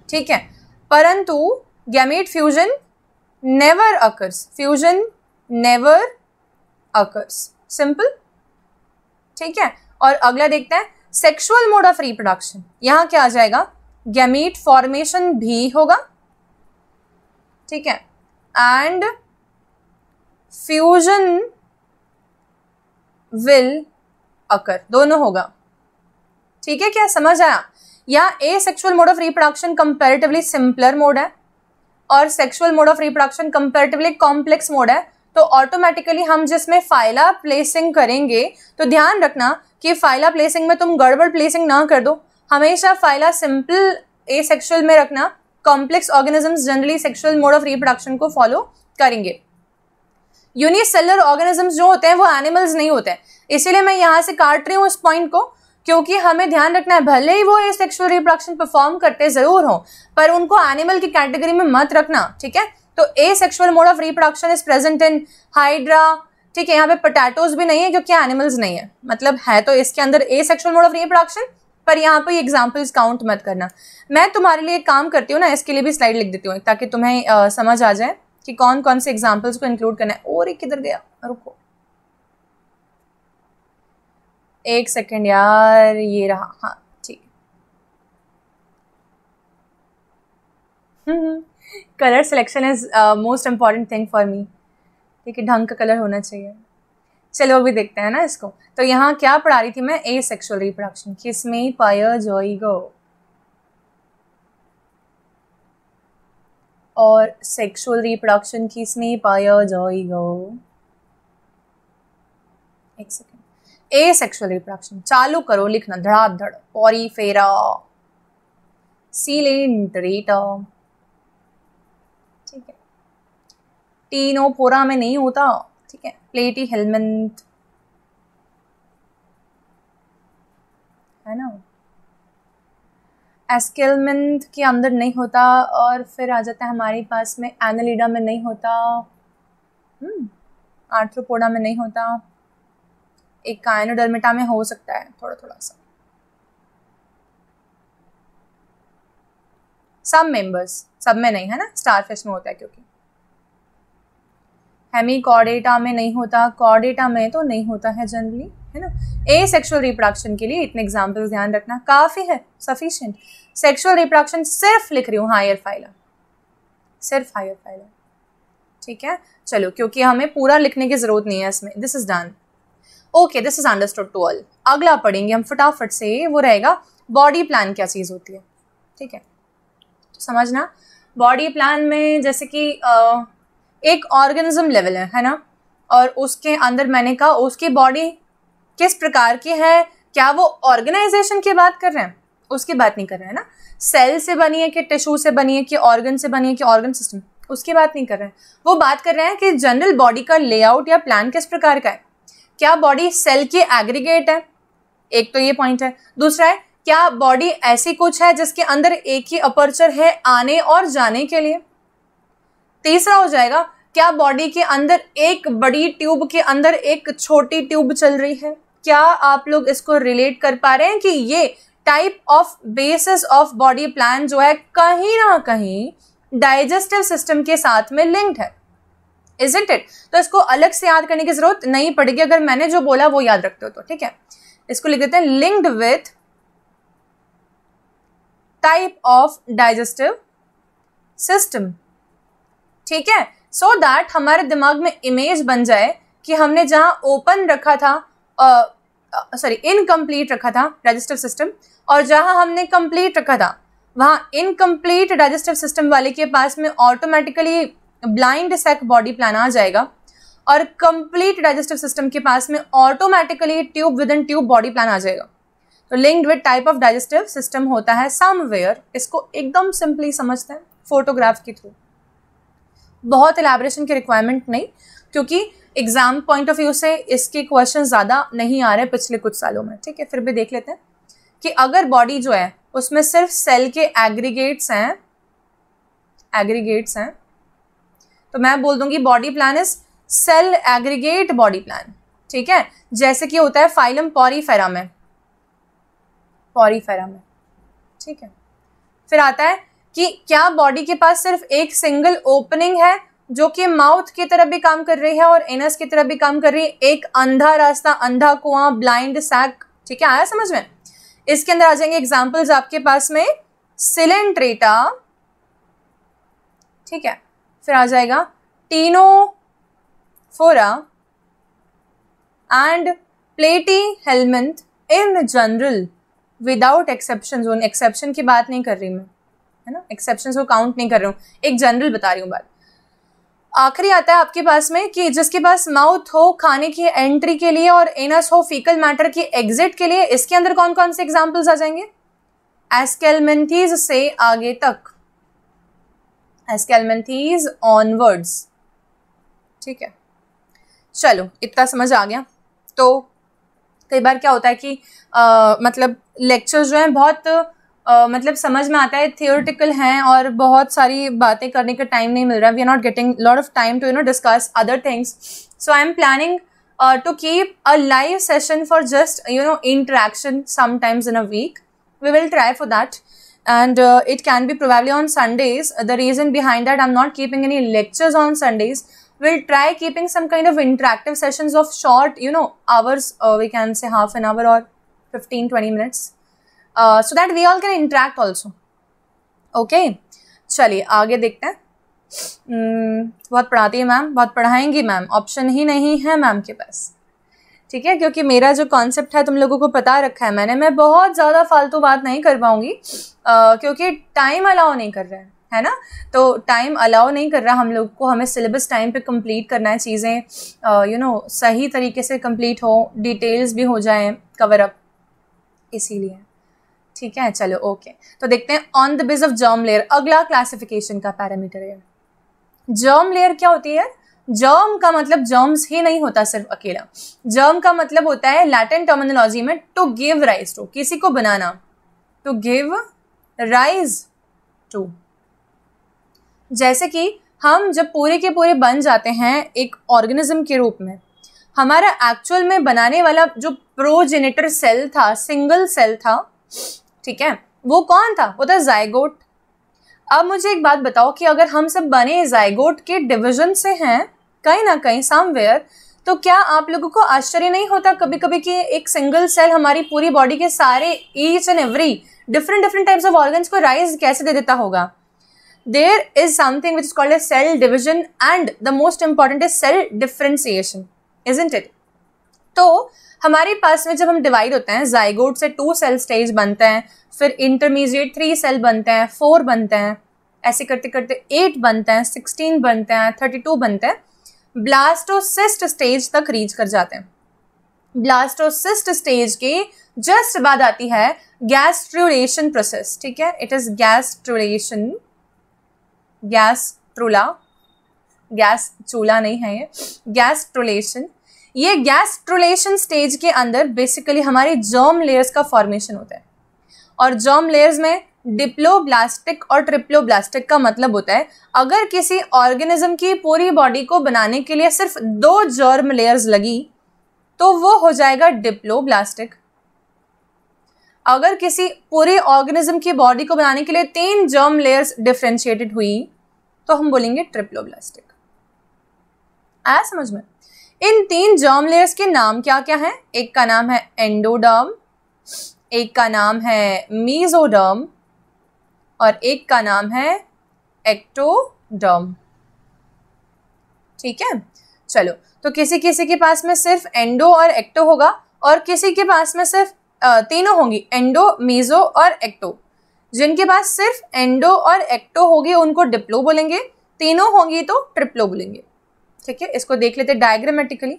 ठीक है परंतु gamete fusion never occurs fusion never occurs simple ठीक है और अगला देखते हैं सेक्सुअल मोड ऑफ रिप्रोडक्शन यहां क्या आ जाएगा गैमेट फॉर्मेशन भी होगा ठीक है एंड फ्यूजन विल अकर दोनों होगा ठीक है क्या समझ आया या asexual mode of reproduction comparatively simpler mode है और sexual mode of reproduction comparatively complex mode है तो ऑटोमेटिकली हम जिसमें फाइला प्लेसिंग करेंगे तो ध्यान रखना कि फाइला प्लेसिंग में तुम गड़बड़ प्लेसिंग ना कर दो हमेशा फाइला सिंपल ए सेक्शुअल में रखना complex organisms generally sexual mode of reproduction को फॉलो करेंगे यूनिसेलर ऑर्गेनिजम्स जो होते हैं वो एनिमल्स नहीं होते हैं इसीलिए मैं यहाँ से काट रही हूँ उस पॉइंट को क्योंकि हमें ध्यान रखना है भले ही वो ये सेक्सुअल रिप्रोडक्शन परफॉर्म करते जरूर हो पर उनको एनिमल की कैटेगरी में मत रखना ठीक है तो asexual mode of reproduction is present in hydra ठीक है यहाँ पे पोटैटोज भी नहीं है क्योंकि एनिमल्स नहीं है मतलब है तो इसके अंदर asexual mode of reproduction पर यहाँ पर एग्जाम्पल्स काउंट मत करना मैं तुम्हारे लिए एक काम करती हूँ ना इसके लिए भी स्लाइड लिख देती हूँ ताकि तुम्हें आ, समझ आ जाए कि कौन कौन से एग्जाम्पल्स को इंक्लूड करना है और एक किधर गया रुको एक सेकेंड यार ये रहा हाँ ठीक hmm, colour selection is most important thing for me ठीक है ढंग का कलर होना चाहिए चलो अभी देखते हैं ना इसको तो यहाँ क्या पढ़ा रही थी मैं ए सेक्शुअल रिप्रोडक्शन किस में पायर गो और सेक्सुअल रिप्रोडक्शन किस में पायर गो एक सेकेंड ए सेक्सुअल रिप्रोडक्शन चालू करो लिखना धड़ाधड़ ऑरीफेरा सीलेंडरेटा ठीक है टीनोफोरा में नहीं होता ठीक है प्लेटी हेलमेंट है ना एस्केलमेंट के अंदर नहीं होता और फिर आ जाता है हमारे पास में एनलिडा में नहीं होता हम्म, आर्थ्रोपोडा में नहीं होता एक कायनोडर्मिटा में हो सकता है थोड़ा थोड़ा सा सब मेंबर्स सब में नहीं है ना स्टारफिश में होता है क्योंकि हेमी कॉर्डेटा में नहीं होता कॉर्डेटा में तो नहीं होता है जनरली है ना ए सेक्शुअल रिप्रोडक्शन के लिए इतने एग्जाम्पल ध्यान रखना काफ़ी है सफिशियंट सेक्शुअल रिप्रोडक्शन सिर्फ लिख रही हूँ हायर फाइलर सिर्फ हायर फाइलर ठीक है चलो क्योंकि हमें पूरा लिखने की ज़रूरत नहीं है इसमें this is done okay this is understood to all अगला पढ़ेंगे हम फटाफट से वो रहेगा बॉडी प्लान क्या चीज़ होती है ठीक है तो समझना बॉडी प्लान में जैसे कि एक ऑर्गेनिज्म लेवल है है ना और उसके अंदर मैंने कहा उसकी बॉडी किस प्रकार की है क्या वो ऑर्गेनाइजेशन की बात कर रहे हैं उसकी बात नहीं कर रहे हैं ना सेल से बनी है कि टिश्यू से बनी है कि ऑर्गन से बनी है कि ऑर्गन सिस्टम उसकी बात नहीं कर रहे हैं वो बात कर रहे हैं कि जनरल बॉडी का लेआउट या प्लान किस प्रकार का है क्या बॉडी सेल की एग्रीगेट है एक तो ये पॉइंट है दूसरा है क्या बॉडी ऐसी कुछ है जिसके अंदर एक ही अपर्चर है आने और जाने के लिए तीसरा हो जाएगा क्या बॉडी के अंदर एक बड़ी ट्यूब के अंदर एक छोटी ट्यूब चल रही है क्या आप लोग इसको रिलेट कर पा रहे हैं कि ये type of basis of body plan जो है कहीं ना कहीं डाइजेस्टिव सिस्टम के साथ में लिंक्ड है इजेंट इट तो इसको अलग से याद करने की जरूरत नहीं पड़ेगी अगर मैंने जो बोला वो याद रखते हो तो ठीक है इसको लिख देते हैं linked with type of digestive system ठीक है सो so दैट हमारे दिमाग में इमेज बन जाए कि हमने जहां ओपन रखा था सॉरी इनकम्प्लीट रखा था डाइजेस्टिव सिस्टम और जहां हमने कंप्लीट रखा था वहां इनकम्प्लीट डाइजेस्टिव सिस्टम वाले के पास में automatically blind sac body plan आ जाएगा और कंप्लीट डाइजेस्टिव सिस्टम के पास में automatically tube within tube body plan आ जाएगा तो linked with type of digestive system होता है समवेयर इसको एकदम सिंपली समझते हैं फोटोग्राफ के थ्रू बहुत एलेब्रेशन की रिक्वायरमेंट नहीं क्योंकि एग्जाम पॉइंट ऑफ व्यू से इसके क्वेश्चन ज़्यादा नहीं आ रहे पिछले कुछ सालों में ठीक है फिर भी देख लेते हैं कि अगर बॉडी जो है उसमें सिर्फ सेल के एग्रीगेट्स हैं एग्रीगेट्स हैं तो मैं बोल दूंगी body plan is cell aggregate body plan ठीक है जैसे कि होता है फाइलम पॉरीफेरा में फेरा में ठीक है फिर आता है कि क्या बॉडी के पास सिर्फ एक सिंगल ओपनिंग है जो कि माउथ की तरफ भी काम कर रही है और एनस की तरफ भी काम कर रही है एक अंधा रास्ता अंधा कुआं ब्लाइंड सैक ठीक है आया समझ में इसके अंदर आ जाएंगे एग्जाम्पल्स आपके पास में सिलेंट्रेटा ठीक है फिर आ जाएगा टीनो Ctenophora and platyhelminth in general without exception जोन एक्सेप्शन की बात नहीं कर रही मैं है ना एक्सेप्शन को काउंट नहीं कर रही हूँ एक जनरल बता रही हूँ बात आखिरी आता है आपके पास में कि जिसके पास माउथ हो खाने की एंट्री के लिए और एनस हो फीकल मैटर की एग्जिट के लिए इसके अंदर कौन कौन से एग्जाम्पल्स आ जाएंगे एस्केलमेंथीज से आगे तक एस्केलमेंथीज ऑनवर्ड्स ठीक है चलो इतना समझ आ गया तो कई बार क्या होता है कि आ, मतलब लेक्चर जो हैं बहुत आ, मतलब समझ में आता है थियोरटिकल हैं और बहुत सारी बातें करने का टाइम नहीं मिल रहा we are not getting lot of time to you know discuss other things so I am planning to keep a live session for just you know interaction sometimes in a week we will try for that and uh, it can be probably on Sundays. The reason behind that I'm not keeping any lectures on Sundays. We'll try keeping some kind of interactive sessions of short, you know, hours, uh, we can say half an hour or 15 20 minutes. Uh, so that we all can interact also. Okay. चलिए आगे देखते हैं बहुत पढ़ाती है ma'am बहुत पढ़ाएंगी ma'am option ही नहीं है मैम के पास ठीक है क्योंकि मेरा जो कॉन्सेप्ट है तुम लोगों को पता रखा है मैंने मैं बहुत ज़्यादा फालतू बात नहीं कर पाऊँगी क्योंकि टाइम अलाउ नहीं कर रहा है है ना तो टाइम अलाउ नहीं कर रहा हम लोग को हमें सिलेबस टाइम पे कंप्लीट करना है चीज़ें यू नो सही तरीके से कंप्लीट हो डिटेल्स भी हो जाएं कवर अप इसीलिए ठीक है चलो ओके तो देखते हैं on the base of germ layer अगला क्लासिफिकेशन का पैरामीटर है जर्म लेयर क्या होती है जर्म का मतलब जर्म्स ही नहीं होता सिर्फ अकेला जर्म का मतलब होता है लैटिन टर्मिनोलॉजी में टू गिव राइज टू किसी को बनाना टू गिव राइज टू जैसे कि हम जब पूरे के पूरे बन जाते हैं एक ऑर्गेनिज्म के रूप में हमारा एक्चुअल में बनाने वाला जो प्रोजेनेटर सेल था सिंगल सेल था ठीक है वो कौन था वो था जायगोट अब मुझे एक बात बताओ कि अगर हम सब बने जायगोट के डिविजन से हैं कहीं ना कहीं समवेयर तो क्या आप लोगों को आश्चर्य नहीं होता कभी कभी कि एक सिंगल सेल हमारी पूरी बॉडी के सारे each and every different different types of organs को राइज कैसे दे देता होगा there is something which is called a cell division and the most important is cell differentiation isn't it तो हमारे पास में जब हम डिवाइड होते हैं जाइगोड से टू सेल स्टेज बनते हैं फिर इंटरमीडिएट थ्री सेल बनते हैं फोर बनते हैं ऐसे करते करते एट बनते हैं सिक्सटीन बनते हैं थर्टी टू बनते हैं ब्लास्टोसिस्ट स्टेज तक रीच कर जाते हैं ब्लास्टोसिस्ट स्टेज के जस्ट बाद आती है गैस्ट्रोलेशन प्रोसेस ठीक है it is gastrulation gastrula gas चूला नहीं है ये गैस्ट्रोलेशन ये गैस्ट्रोलेशन स्टेज के अंदर बेसिकली हमारे जर्म लेयर्स का फॉर्मेशन होता है और जर्म लेयर्स में डिप्लोब्लास्टिक और ट्रिप्लोब्लास्टिक का मतलब होता है अगर किसी ऑर्गेनिज्म की पूरी बॉडी को बनाने के लिए सिर्फ दो जर्म लेयर्स लगी तो वो हो जाएगा डिप्लोब्लास्टिक अगर किसी पूरे ऑर्गेनिज्म की बॉडी को बनाने के लिए तीन जर्म लेयर्स डिफ्रेंशिएटेड हुई तो हम बोलेंगे ट्रिप्लोब्लास्टिक आया समझ में इन तीन जर्म लेयर्स के नाम क्या क्या हैं एक का नाम है एंडोडर्म एक का नाम है मीजोडर्म और एक का नाम है एक्टोडर्म ठीक है चलो तो किसी किसी के पास में सिर्फ एंडो और एक्टो होगा और किसी के पास में सिर्फ तीनों होंगी एंडो मीजो और एक्टो जिनके पास सिर्फ एंडो और एक्टो होगी उनको डिप्लो बोलेंगे तीनों होंगी तो ट्रिप्लो बोलेंगे ठीक है इसको देख लेते डायग्रामेटिकली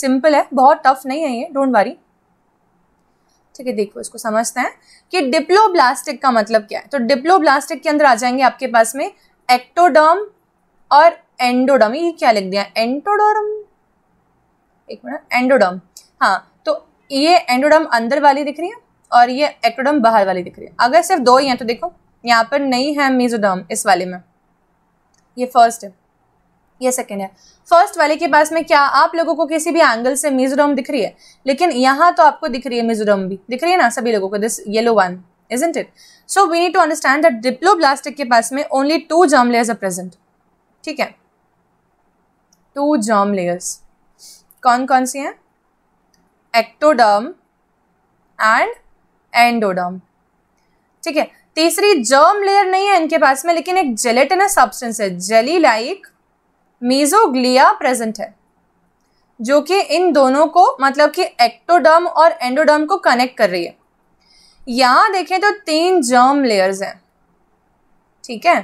सिंपल है बहुत टफ नहीं है ये डोंट वरी ठीक है देखो इसको समझते हैं कि डिप्लोब्लास्टिक का मतलब क्या है तो डिप्लोब्लास्टिक के अंदर आ जाएंगे आपके पास में एक्टोडर्म और एंडोडर्म ये क्या लिख दिया एंटोडर्म एक मिनट एंडोडर्म हाँ तो ये एंडोडर्म अंदर वाली दिख रही है और ये एक्टोडर्म बाहर वाली दिख रही है अगर सिर्फ दो ही हैं तो देखो यहाँ पर नहीं है मेजोडर्म इस वाले में ये फर्स्ट है ये सेकेंड है फर्स्ट वाले के पास में क्या आप लोगों को किसी भी एंगल से मिजोरम दिख रही है लेकिन यहाँ तो आपको दिख रही है मिजोरम भी दिख रही है ना सभी लोगों को this yellow one it so we need to understand that diplo diploblastic के पास में only two germ layers are present ठीक है टू जॉम लेयर्स कौन कौन सी हैं एक्टोडर्म एंड एंडोडर्म ठीक है तीसरी जर्म लेयर नहीं है इनके पास में लेकिन एक जेलेटिनस सब्सटेंस है जेली लाइक मीजोग्लिया प्रेजेंट है जो कि इन दोनों को मतलब कि एक्टोडर्म और एंडोडर्म को कनेक्ट कर रही है यहाँ देखें तो तीन जर्म लेयर्स हैं ठीक है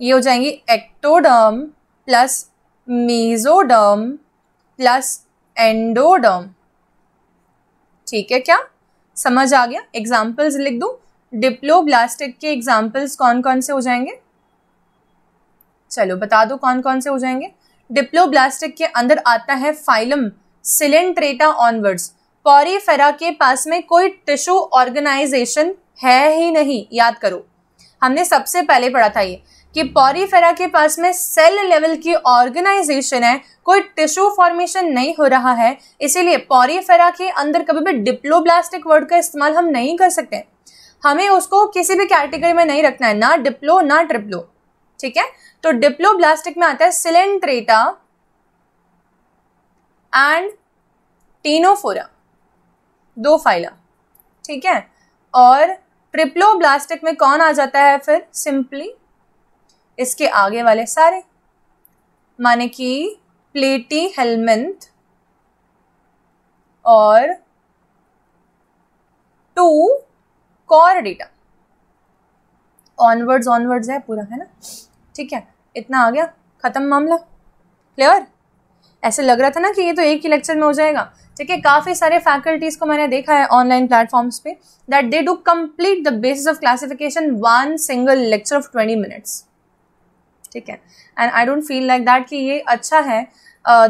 ये हो जाएंगी ectoderm plus mesoderm plus endoderm ठीक है क्या समझ आ गया एग्जाम्पल्स लिख दूँ डिप्लोब्लास्टिक के एग्जाम्पल्स कौन कौन से हो जाएंगे चलो बता दो कौन कौन से हो जाएंगे डिप्लोब्लास्टिक के अंदर आता है फाइलम सिलेंट्रेटा ऑनवर्ड्स पॉरीफेरा के पास में कोई टिश्यू ऑर्गेनाइजेशन है ही नहीं याद करो हमने सबसे पहले पढ़ा था ये कि पॉरीफेरा के पास में सेल लेवल की ऑर्गेनाइजेशन है कोई टिश्यू फॉर्मेशन नहीं हो रहा है इसीलिए पॉरीफेरा के अंदर कभी भी डिप्लोब्लास्टिक वर्ड का इस्तेमाल हम नहीं कर सकते हमें उसको किसी भी कैटेगरी में नहीं रखना है ना डिप्लो ना ट्रिप्लो ठीक है तो डिप्लोब्लास्टिक में आता है सिलेंट्रेटा एंड टीनोफोरा दो फाइला ठीक है और ट्रिप्लोब्लास्टिक में कौन आ जाता है फिर सिंपली इसके आगे वाले सारे माने कि प्लेटी हेलमेंथ और to Chordata onwards onwards है पूरा है ना ठीक है इतना आ गया ख़त्म मामला क्लियर ऐसे लग रहा था ना कि ये तो एक ही लेक्चर में हो जाएगा ठीक है काफ़ी सारे फैकल्टीज़ को मैंने देखा है ऑनलाइन प्लेटफॉर्म्स पे that they do complete the basis of classification one single lecture of twenty minutes ठीक है and I don't feel like that कि ये अच्छा है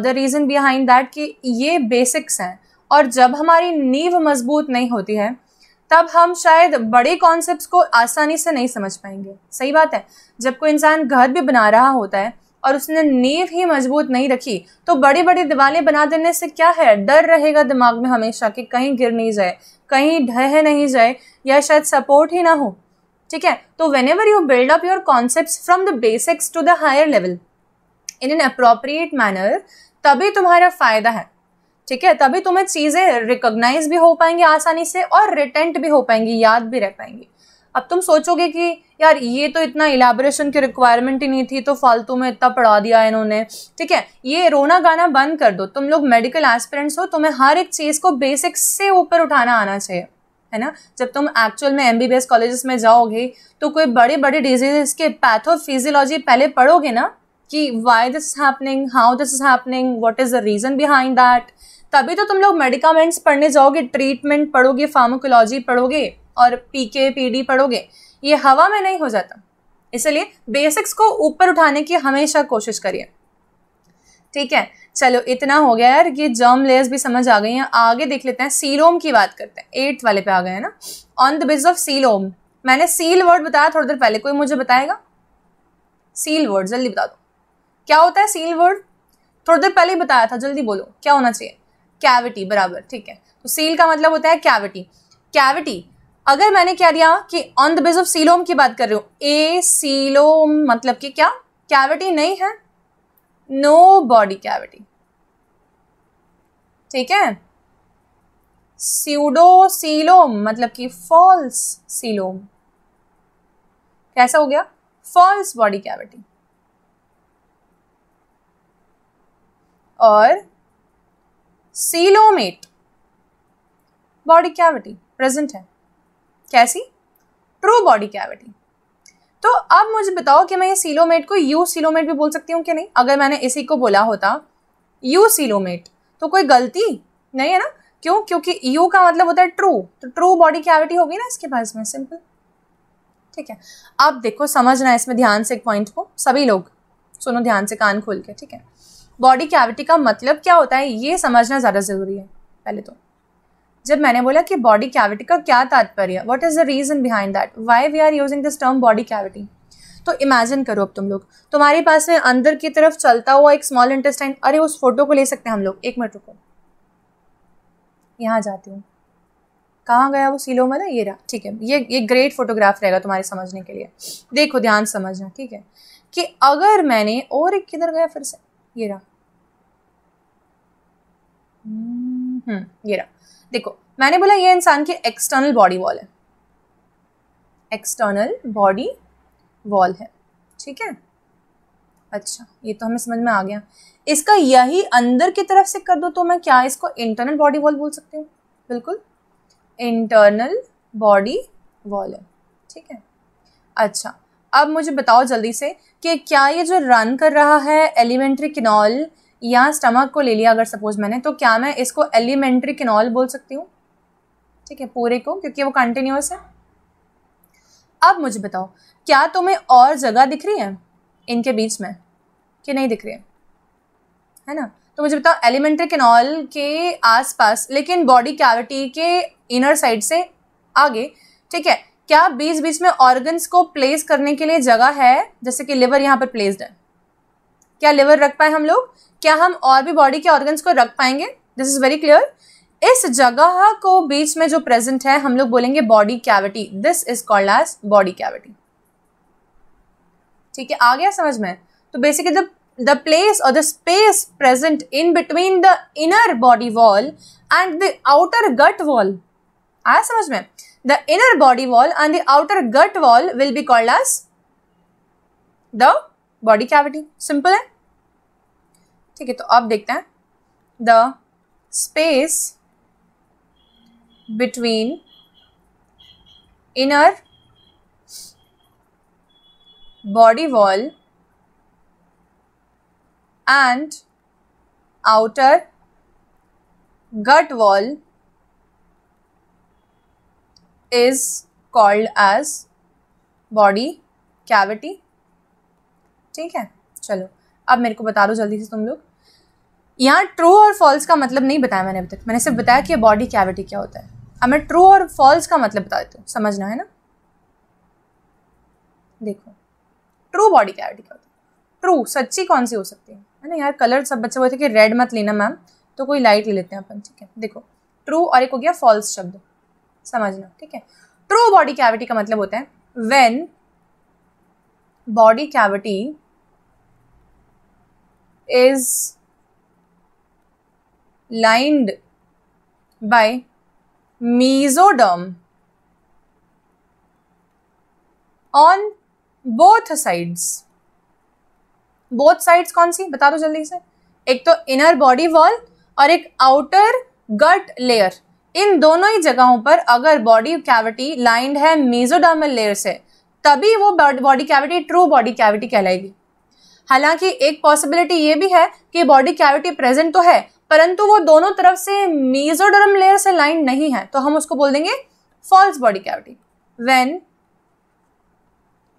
द रीज़न बिहाइंड दैट कि ये बेसिक्स हैं और जब हमारी नींव मजबूत नहीं होती है तब हम शायद बड़े कॉन्सेप्ट को आसानी से नहीं समझ पाएंगे सही बात है जब कोई इंसान घर भी बना रहा होता है और उसने नींव ही मजबूत नहीं रखी तो बड़ी बड़ी दीवारें बना देने से क्या है डर रहेगा दिमाग में हमेशा कि कहीं गिर नहीं जाए कहीं ढह नहीं जाए या शायद सपोर्ट ही ना हो ठीक है तो whenever you build up your concept from the basics to the higher level in an appropriate manner तभी तुम्हारा फायदा है ठीक है तभी तुम्हें चीज़ें रिकोगनाइज भी हो पाएंगी आसानी से और रिटेंट भी हो पाएंगी याद भी रह पाएंगी अब तुम सोचोगे कि यार ये तो इतना इलेबोरेशन की रिक्वायरमेंट ही नहीं थी तो फालतू में इतना पढ़ा दिया इन्होंने ठीक है ये रोना गाना बंद कर दो तुम लोग मेडिकल एस्पिरेंट्स हो तुम्हें हर एक चीज़ को बेसिक से ऊपर उठाना आना चाहिए है ना जब तुम एक्चुअल में M B B S college में जाओगे तो कोई बड़े बड़े डिजीजेस के पैथोफिजियोलॉजी पहले पढ़ोगे ना कि why this happening how this is happening what is the reason behind that तभी तो तुम लोग मेडिकामेंट्स पढ़ने जाओगे ट्रीटमेंट पढ़ोगे फार्माकोलॉजी पढ़ोगे और पीके पीडी पढ़ोगे ये हवा में नहीं हो जाता इसलिए बेसिक्स को ऊपर उठाने की हमेशा कोशिश करिए ठीक है चलो इतना हो गया यार ये जर्म लेयर्स भी समझ आ गई हैं आगे देख लेते हैं सीलोम की बात करते हैं एट्थ वाले पे आ गए हैं ना on the base of coelom मैंने सील वर्ड बताया थोड़ी देर पहले कोई मुझे बताएगा सील वर्ड जल्दी बता दो क्या होता है सील वर्ड थोड़ी देर पहले ही बताया था जल्दी बोलो क्या होना चाहिए कैविटी बराबर ठीक है तो सील का मतलब होता है कैविटी कैविटी अगर मैंने क्या दिया कि on the base of coelom की बात कर रही हूं ए सीलोम मतलब कि क्या कैविटी नहीं है नो बॉडी कैविटी ठीक है सीडो सीलोम मतलब कि फॉल्स सीलोम कैसा हो गया फॉल्स बॉडी कैविटी और सीलोमेट बॉडी कैविटी प्रेजेंट है कैसी ट्रू बॉडी कैविटी तो अब मुझे बताओ कि मैं ये सीलोमेट को यू सीलोमेट भी बोल सकती हूँ कि नहीं अगर मैंने इसी को बोला होता यू सीलोमेट तो कोई गलती नहीं है ना क्यों क्योंकि यू का मतलब होता है ट्रू तो ट्रू बॉडी कैविटी होगी ना इसके पास में सिंपल ठीक है अब देखो समझना है इसमें ध्यान से एक पॉइंट को सभी लोग सुनो ध्यान से कान खोल के ठीक है बॉडी कैविटी का मतलब क्या होता है ये समझना ज़्यादा ज़रूरी है पहले तो जब मैंने बोला कि बॉडी कैविटी का क्या तात्पर्य है what is the reason behind that why we are using this term body cavity तो इमेजिन करो अब तुम लोग तुम्हारे पास में अंदर की तरफ चलता हुआ एक स्मॉल इंटेस्टाइन अरे उस फोटो को ले सकते हैं हम लोग एक मिनट रुको यहाँ जाती हूँ कहाँ गया वो सीलो मतलब ये रहा ठीक है ये ये ग्रेट फोटोग्राफ रहेगा तुम्हारे समझने के लिए देखो ध्यान समझना ठीक है कि अगर मैंने और एक किधर गया फिर से ये रहा हम्म, ये रहा देखो मैंने बोला ये इंसान की एक्सटर्नल बॉडी वॉल है एक्सटर्नल बॉडी वॉल है ठीक है अच्छा ये तो हमें समझ में आ गया इसका यही अंदर की तरफ से कर दो तो मैं क्या इसको इंटरनल बॉडी वॉल बोल सकती हूँ बिल्कुल इंटरनल बॉडी वॉल है ठीक है अच्छा अब मुझे बताओ जल्दी से कि क्या ये जो रन कर रहा है एलिमेंट्री किनॉल यहाँ स्टमक को ले लिया अगर सपोज मैंने तो क्या मैं इसको एलिमेंट्री किनॉल बोल सकती हूँ ठीक है पूरे को क्योंकि वो कंटिन्यूस है अब मुझे बताओ क्या तुम्हें और जगह दिख रही है इनके बीच में कि नहीं दिख रही है है ना तो मुझे बताओ एलिमेंट्री किनॉल के आसपास लेकिन बॉडी कैविटी के इनर साइड से आगे ठीक है क्या बीच बीच में ऑर्गन्स को प्लेस करने के लिए जगह है जैसे कि लिवर यहाँ पर प्लेस्ड है क्या लिवर रख पाए हम लोग क्या हम और भी बॉडी के ऑर्गन्स को रख पाएंगे दिस इज़ वेरी क्लियर इस जगह को बीच में जो प्रेजेंट है हम लोग बोलेंगे body cavity this is called as body cavity ठीक है आ गया समझ में तो बेसिकली द द प्लेस और the space present in between the inner body wall and the outer gut wall आया समझ में the inner body wall and the outer gut wall will be called as the body cavity simple है ठीक है तो अब देखते हैं the space between inner body wall and outer gut wall is called as body cavity ठीक है चलो अब मेरे को बता दो जल्दी से तुम लोग यहाँ ट्रू और फॉल्स का मतलब नहीं बताया मैंने अभी तक मैंने सिर्फ बताया कि बॉडी कैविटी क्या होता है अब मैं ट्रू और फॉल्स का मतलब बता देती हूँ समझना है ना देखो ट्रू बॉडी कैविटी क्या होता है ट्रू सच्ची कौन सी हो सकती है है ना यार कलर सब बच्चे बोलते कि रेड मत लेना मैम तो कोई लाइट ले लेते हैं अपन ठीक है देखो ट्रू और एक हो गया फॉल्स शब्द समझना ठीक है ट्रू बॉडी कैविटी का मतलब होता है when body cavity is lined by mesoderm on both sides. Both sides कौन सी बता दो जल्दी से एक तो इनर बॉडी वॉल और एक आउटर gut लेयर इन दोनों ही जगहों पर अगर बॉडी कैविटी लाइंड है मेजोडर्मल लेयर से तभी वो body cavity true body cavity कहलाएगी हालांकि एक पॉसिबिलिटी ये भी है कि बॉडी कैविटी प्रेजेंट तो है परंतु वो दोनों तरफ से मेजोडर्म लेयर से लाइन नहीं है तो हम उसको बोल देंगे false body cavity when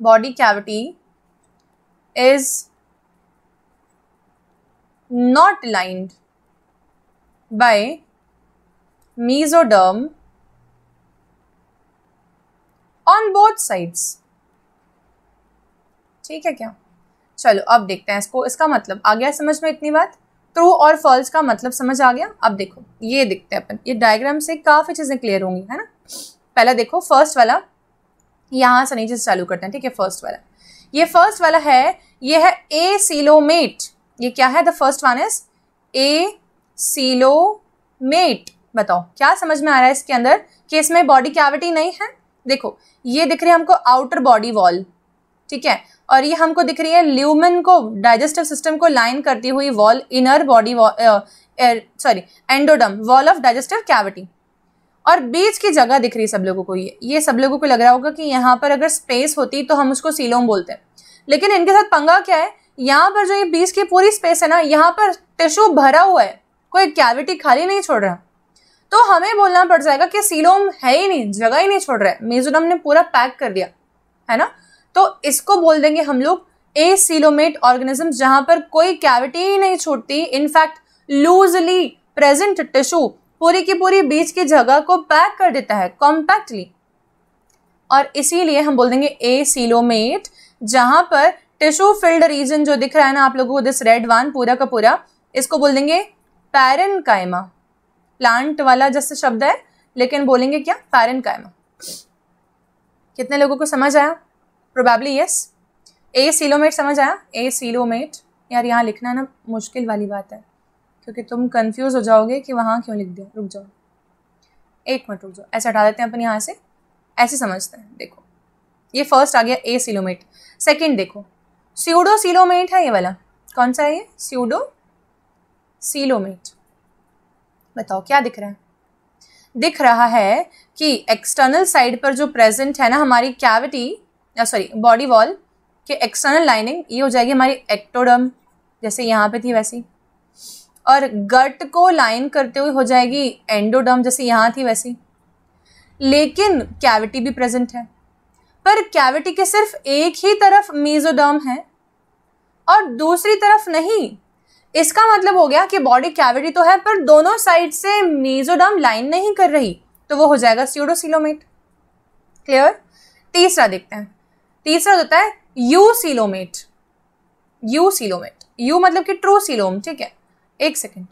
body cavity is not lined by mesoderm on both sides ठीक है क्या चलो अब देखते हैं इसको इसका मतलब आ गया समझ में इतनी बात ट्रू और फॉल्स का मतलब समझ आ गया अब देखो ये देखते हैं अपन ये डायग्राम से काफ़ी चीज़ें क्लियर होंगी है ना पहला देखो फर्स्ट वाला यहाँ से नीचे से चालू करते हैं ठीक है फर्स्ट वाला ये फर्स्ट वाला है ये है ए सीलोमेट ये क्या है the first one is acoelomate बताओ क्या समझ में आ रहा है इसके अंदर कि इसमें बॉडी कैविटी नहीं है देखो ये दिख रही है हमको आउटर बॉडी वॉल ठीक है और ये हमको दिख रही है ल्यूमन को डाइजेस्टिव सिस्टम को लाइन करती हुई wall inner body sorry endoderm wall of digestive cavity और बीच की जगह दिख रही है सब लोगों को ये ये सब लोगों को लग रहा होगा कि यहाँ पर अगर स्पेस होती तो हम उसको सीलोम बोलते हैं लेकिन इनके साथ पंगा क्या है यहाँ पर जो ये बीच की पूरी स्पेस है ना यहाँ पर टिश्यू भरा हुआ है कोई कैविटी खाली नहीं छोड़ रहा तो हमें बोलना पड़ जाएगा कि सीलोम है ही नहीं जगह ही नहीं छोड़ रहा है मेजोडम ने पूरा पैक कर दिया है ना तो इसको बोल देंगे हम लोग ए सीलोमेट ऑर्गेनिज्म जहां पर कोई कैविटी ही नहीं छूटती इनफैक्ट लूजली प्रेजेंट टिश्यू पूरी की पूरी बीच की जगह को पैक कर देता है कॉम्पैक्टली और इसीलिए हम बोल देंगे ए सीलोमेट जहां पर टिश्यू फिल्ड रीजन जो दिख रहा है ना आप लोगों को दिस रेड वन पूरा का पूरा इसको बोल देंगे पैरन कायमा प्लांट वाला जैसे शब्द है लेकिन बोलेंगे क्या पैरन कायमा कितने लोगों को समझ आया प्रोबेबली यस ए सीलोमेट समझ आया ए सीलोमेट यार यहाँ लिखना ना मुश्किल वाली बात है क्योंकि तुम कंफ्यूज हो जाओगे कि वहाँ क्यों लिख दिया रुक जाओ एक मिनट रुक जाओ ऐसे हटा देते हैं अपन यहाँ से ऐसे समझते हैं देखो ये फर्स्ट आ गया ए सीलोमेट सेकेंड देखो सीडो सीलोमेट है ये वाला कौन सा है ये सीडो सीलोमेट बताओ क्या दिख रहा है दिख रहा है कि एक्सटर्नल साइड पर जो प्रेजेंट है ना हमारी कैविटी सॉरी बॉडी वॉल के एक्सटर्नल लाइनिंग ये हो जाएगी हमारी एक्टोडम जैसे यहाँ पे थी वैसी और गट को लाइन करते हुए हो जाएगी एंडोडम जैसे यहाँ थी वैसी लेकिन कैविटी भी प्रेजेंट है पर कैविटी के सिर्फ एक ही तरफ मीजोडर्म है और दूसरी तरफ नहीं इसका मतलब हो गया कि बॉडी कैविटी तो है पर दोनों साइड से मीजोडर्म लाइन नहीं कर रही तो वो हो जाएगा स्यूडोसिलोमेट क्लियर तीसरा देखते हैं तीसरा होता है eucoelomate eucoelomate eu मतलब कि ट्रू सीलोम ठीक है एक सेकेंड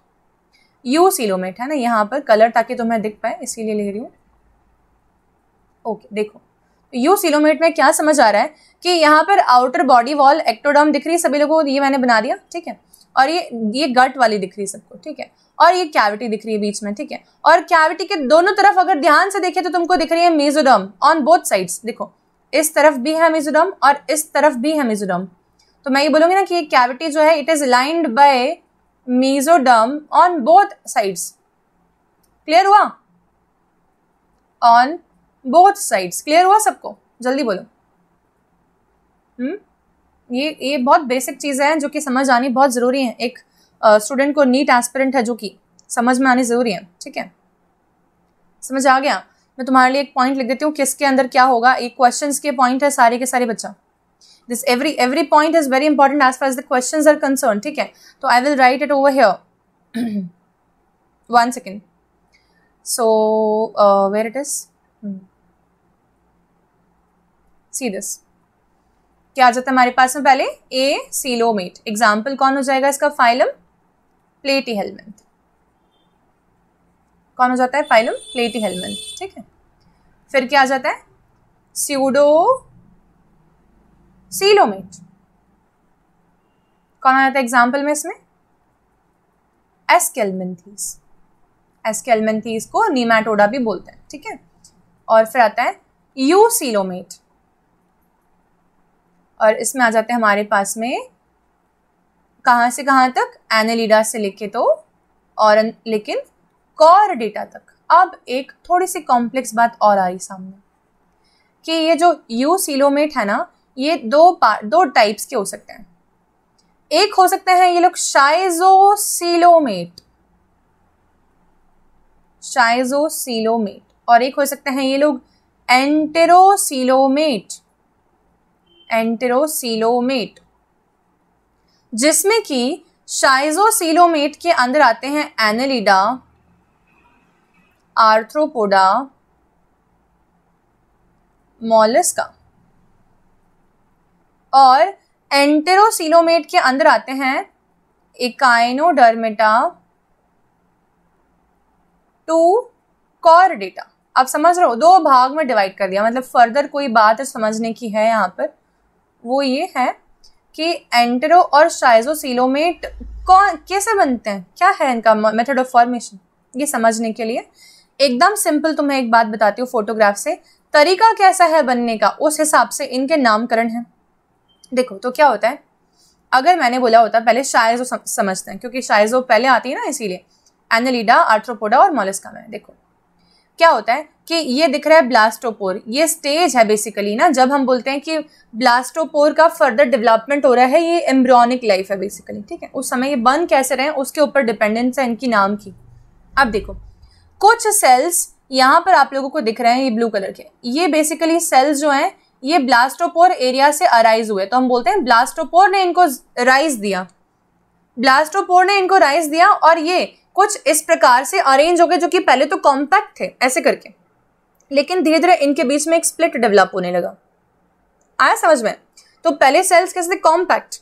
यू सीलोमेट है ना यहाँ पर कलर ताकि तुम्हें दिख पाए इसीलिए ले रही हूँ ओके देखो यू सीलोमेट में क्या समझ आ रहा है कि यहाँ पर आउटर बॉडी वॉल एक्टोडर्म दिख रही है सभी लोगों को ये मैंने बना दिया ठीक है और ये ये गट वाली दिख रही है सबको ठीक है और ये कैविटी दिख रही है बीच में ठीक है और कैविटी के दोनों तरफ अगर ध्यान से देखें तो तुमको दिख रही है मेजोडर्म ऑन बोथ साइड्स देखो इस तरफ भी है मिजोरम और इस तरफ भी है मिजोरम तो मैं ये बोलूंगी ना कि ये कैविटी जो है it is lined by mesoderm on both sides clear हुआ ऑन बोथ साइड्स क्लियर हुआ सबको जल्दी बोलो हम्म ये ये बहुत बेसिक चीज़ें हैं जो कि समझ आनी बहुत ज़रूरी है एक स्टूडेंट uh, को नीट एस्पिरेंट है जो कि समझ में आनी ज़रूरी है ठीक है समझ आ गया मैं तुम्हारे लिए एक पॉइंट लिख देती हूँ किसके अंदर क्या होगा एक क्वेश्चन के पॉइंट है सारे के सारे बच्चा this every every point is very important as far as the question are concern ठीक है तो I will write it over here one second so where it is see this क्या आ जाता है हमारे पास में पहले ए सीलोमेट एग्जाम्पल कौन हो जाएगा इसका फाइलम प्लेटी हेलमेंट कौन हो जाता है फाइलम प्लेटी हेलमेंट ठीक है फिर क्या आ जाता है सीडो सीलोमेट कौन आ जाता है एग्जाम्पल में इसमें एसकेलमेंथीस एसकेलमेंथीस को नीमाटोडा भी बोलते हैं ठीक है और फिर आता है यू सीलोमेट और इसमें आ जाते हैं हमारे पास में कहाँ से कहाँ तक एनेलिडा से लेके तो और लेकिन कॉर डेटा तक अब एक थोड़ी सी कॉम्प्लेक्स बात और आ रही सामने कि ये जो यू सीलोमेट है ना ये दो पार्ट दो टाइप्स के हो सकते हैं एक हो सकते हैं ये लोग शाइजो शाइजोसीलोमेट और एक हो सकते हैं ये लोग एंटेरोसीलोमेट एंटेरोसीलोमेट जिसमें कि शाइजोसीलोमेट के अंदर आते हैं एनलिडा आर्थ्रोपोडा मोलस्का और एंटेरोसिलोमेट के अंदर आते हैं इकाइनोडर्मेटा टू कॉर्डेटा आप समझ रहे हो दो भाग में डिवाइड कर दिया मतलब फर्दर कोई बात समझने की है यहाँ पर वो ये है कि एंटेरो और साइजोसिलोमेट कौन कैसे बनते हैं क्या है इनका मेथड ऑफ फॉर्मेशन ये समझने के लिए एकदम सिंपल तो मैं एक बात बताती हूँ फोटोग्राफ से तरीका कैसा है बनने का उस हिसाब से इनके नामकरण है देखो तो क्या होता है अगर मैंने बोला होता पहले शायजो समझते हैं क्योंकि शायजो पहले आती है ना इसीलिए एनलिडा आर्थ्रोपोडा और मोलिस्का में देखो क्या होता है कि ये दिख रहा है ब्लास्टोपोर ये स्टेज है बेसिकली ना जब हम बोलते हैं कि ब्लास्टोपोर का फर्दर डेवलपमेंट हो रहा है ये एम्ब्रियोनिक लाइफ है बेसिकली ठीक है उस समय ये बन कैसे रहे उसके ऊपर डिपेंडेंस है इनकी नाम की अब देखो कुछ सेल्स यहाँ पर आप लोगों को दिख रहे हैं ये ब्लू कलर के ये बेसिकली सेल्स जो हैं ये ब्लास्टोपोर एरिया से अराइज हुए तो हम बोलते हैं ब्लास्टोपोर ने इनको राइज दिया ब्लास्टोपोर ने इनको राइज दिया और ये कुछ इस प्रकार से अरेंज हो गए जो कि पहले तो कॉम्पैक्ट थे ऐसे करके लेकिन धीरे धीरे इनके बीच में एक स्प्लिट डेवलप होने लगा आया समझ में तो पहले सेल्स कैसे थे कॉम्पैक्ट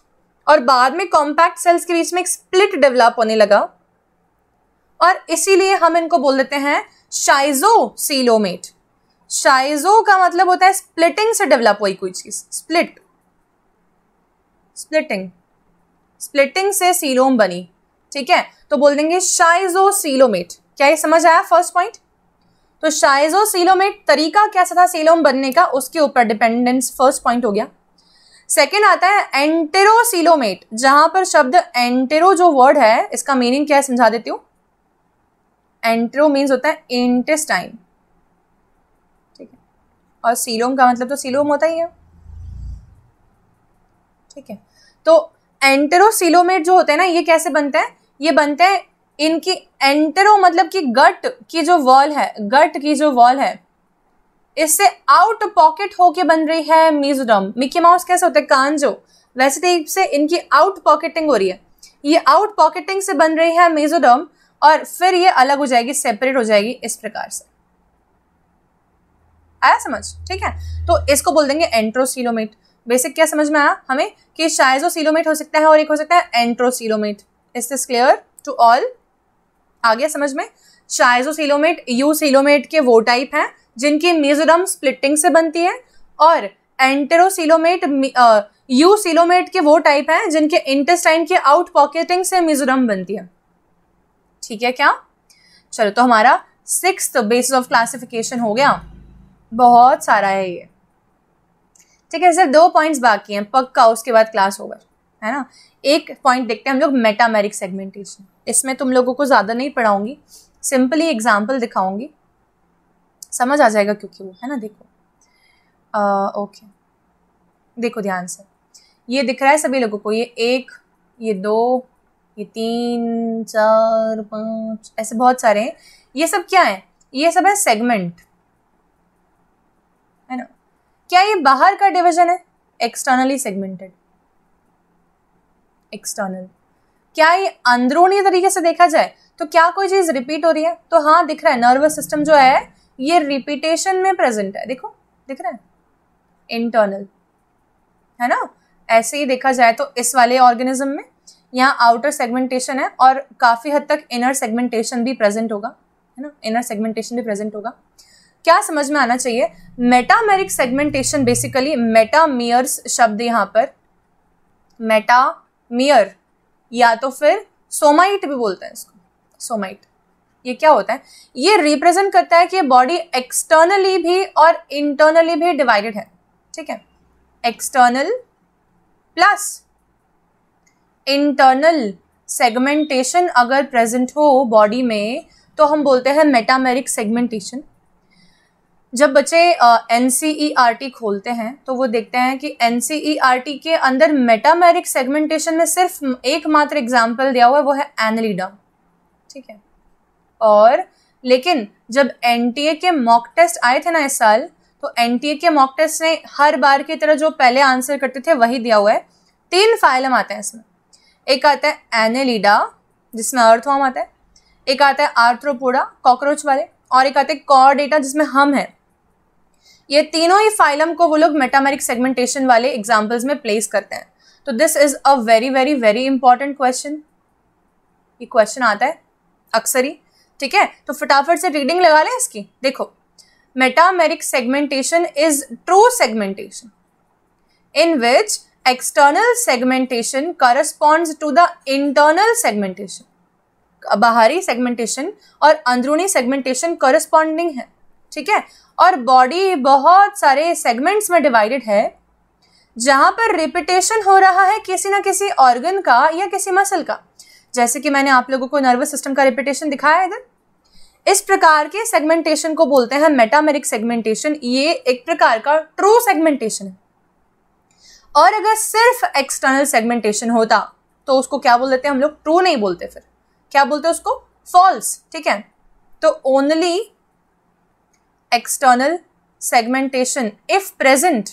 और बाद में कॉम्पैक्ट सेल्स के बीच में एक स्प्लिट डेवलप होने लगा और इसीलिए हम इनको बोल देते हैं शाइजो सीलोमेट शाइजो का मतलब होता है स्प्लिटिंग से डेवलप हुई कोई चीज स्प्लिट स्प्लिटिंग स्प्लिटिंग से सीलोम बनी ठीक है तो बोल देंगे शाइजो सीलोमेट क्या ये समझ आया फर्स्ट पॉइंट तो शाइजो सीलोमेट तरीका कैसा था सीलोम बनने का उसके ऊपर डिपेंडेंस फर्स्ट पॉइंट हो गया सेकेंड आता है एंटेरोसीलोमेट जहां पर शब्द एंटेरो जो वर्ड है इसका मीनिंग क्या है समझा देती हूँ एंट्रो मीन्स होता है इंटेस्टाइन ठीक है और सीलोम का मतलब तो सीलोम होता ही है ठीक है तो एंटेरोसीलोमेट जो होते हैं ना ये कैसे बनते हैं ये बनते हैं इनकी एंटरो मतलब कि गट की जो वॉल है गट की जो वॉल है इससे आउट पॉकेट होके बन रही है मिजोरम मिकी माउस कैसे होते हैं कांजो वैसे टाइप तो से इनकी आउट पॉकेटिंग हो रही है ये आउट पॉकेटिंग से बन रही है मिजोरम और फिर ये अलग हो जाएगी सेपरेट हो जाएगी इस प्रकार से आया समझ ठीक है तो इसको बोल देंगे एंट्रोसिलोमेट बेसिक क्या समझ में आया हमें कि सिलोमेट हो सकता है और एक हो सकता है enterocoelomate is this clear to all आ गया समझ में सिलोमेट यू सिलोमेट के वो टाइप हैं जिनकी मिजोरम स्प्लिटिंग से बनती है और यू सिलोमेट uh, के वो टाइप हैं जिनके इंटेस्टाइन के आउट पॉकेटिंग से मिजोरम बनती है ठीक है क्या चलो तो हमारा सिक्स बेसिस ऑफ क्लासिफिकेशन हो गया बहुत सारा है ये ठीक है सिर्फ दो पॉइंट्स बाकी हैं पक्का उसके बाद क्लास ओवर है ना एक पॉइंट देखते हैं हम लोग मेटामेरिक सेगमेंटेशन इसमें तुम लोगों को ज़्यादा नहीं पढ़ाऊंगी सिंपली एग्जाम्पल दिखाऊंगी समझ आ जाएगा क्योंकि वो है ना देखो आ, ओके देखो ध्यान से ये दिख रहा है सभी लोगों को ये एक ये दो ये तीन चार पांच ऐसे बहुत सारे हैं ये सब क्या है ये सब है सेगमेंट है ना क्या ये बाहर का डिवीजन है एक्सटर्नली सेगमेंटेड एक्सटर्नल क्या ये अंदरूनी तरीके से देखा जाए तो क्या कोई चीज रिपीट हो रही है तो हाँ दिख रहा है नर्वस सिस्टम जो है ये रिपीटेशन में प्रेजेंट है देखो दिख रहा है इंटरनल है ना ऐसे ही देखा जाए तो इस वाले ऑर्गेनिज्म में यहाँ आउटर सेगमेंटेशन है और काफ़ी हद तक इनर सेगमेंटेशन भी प्रेजेंट होगा है ना इनर सेगमेंटेशन भी प्रेजेंट होगा क्या समझ में आना चाहिए मेटामेरिक सेगमेंटेशन बेसिकली मेटामियर्स शब्द यहाँ पर मेटामियर या तो फिर सोमाइट भी बोलते हैं इसको सोमाइट ये क्या होता है ये रिप्रेजेंट करता है कि बॉडी एक्सटर्नली भी और इंटरनली भी डिवाइडेड है ठीक है एक्सटर्नल प्लस इंटरनल सेगमेंटेशन अगर प्रेजेंट हो बॉडी में तो हम बोलते हैं मेटामेरिक सेगमेंटेशन जब बच्चे एन uh, e खोलते हैं तो वो देखते हैं कि एन e के अंदर मेटामेरिक सेगमेंटेशन में सिर्फ एकमात्र एग्जाम्पल दिया हुआ है वो है एनलीडा ठीक है और लेकिन जब एन के मॉक टेस्ट आए थे ना इस साल तो एन के मॉक टेस्ट ने हर बार की तरह जो पहले आंसर करते थे वही दिया हुआ है तीन फाइलम आते हैं इसमें एक आता है एनेलिडा जिसमें अर्थवॉर्म आता है एक आता है आर्थ्रोपोडा कॉकरोच वाले और एक आते हैं कॉर्डेटा जिसमें हम है ये तीनों ही फाइलम को वो लोग मेटामेरिक सेगमेंटेशन वाले एग्जाम्पल्स में प्लेस करते हैं तो this is a very very very important question ये क्वेश्चन आता है अक्सर ही ठीक है तो फटाफट से रीडिंग लगा लें इसकी देखो metameric segmentation is true segmentation in which external segmentation corresponds to the internal segmentation बाहरी सेगमेंटेशन और अंदरूनी सेगमेंटेशन करस्पॉन्डिंग है ठीक है और बॉडी बहुत सारे सेगमेंट्स में डिवाइडेड है जहाँ पर रिपीटेशन हो रहा है किसी ना किसी ऑर्गन का या किसी मसल का जैसे कि मैंने आप लोगों को नर्वस सिस्टम का रिपीटेशन दिखाया इधर इस प्रकार के सेगमेंटेशन को बोलते हैं मेटामेरिक सेगमेंटेशन ये एक प्रकार का ट्रू सेगमेंटेशन है और अगर सिर्फ एक्सटर्नल सेगमेंटेशन होता तो उसको क्या बोल देते हैं हम लोग ट्रू नहीं बोलते फिर क्या बोलते हैं उसको फॉल्स ठीक है तो only external segmentation if present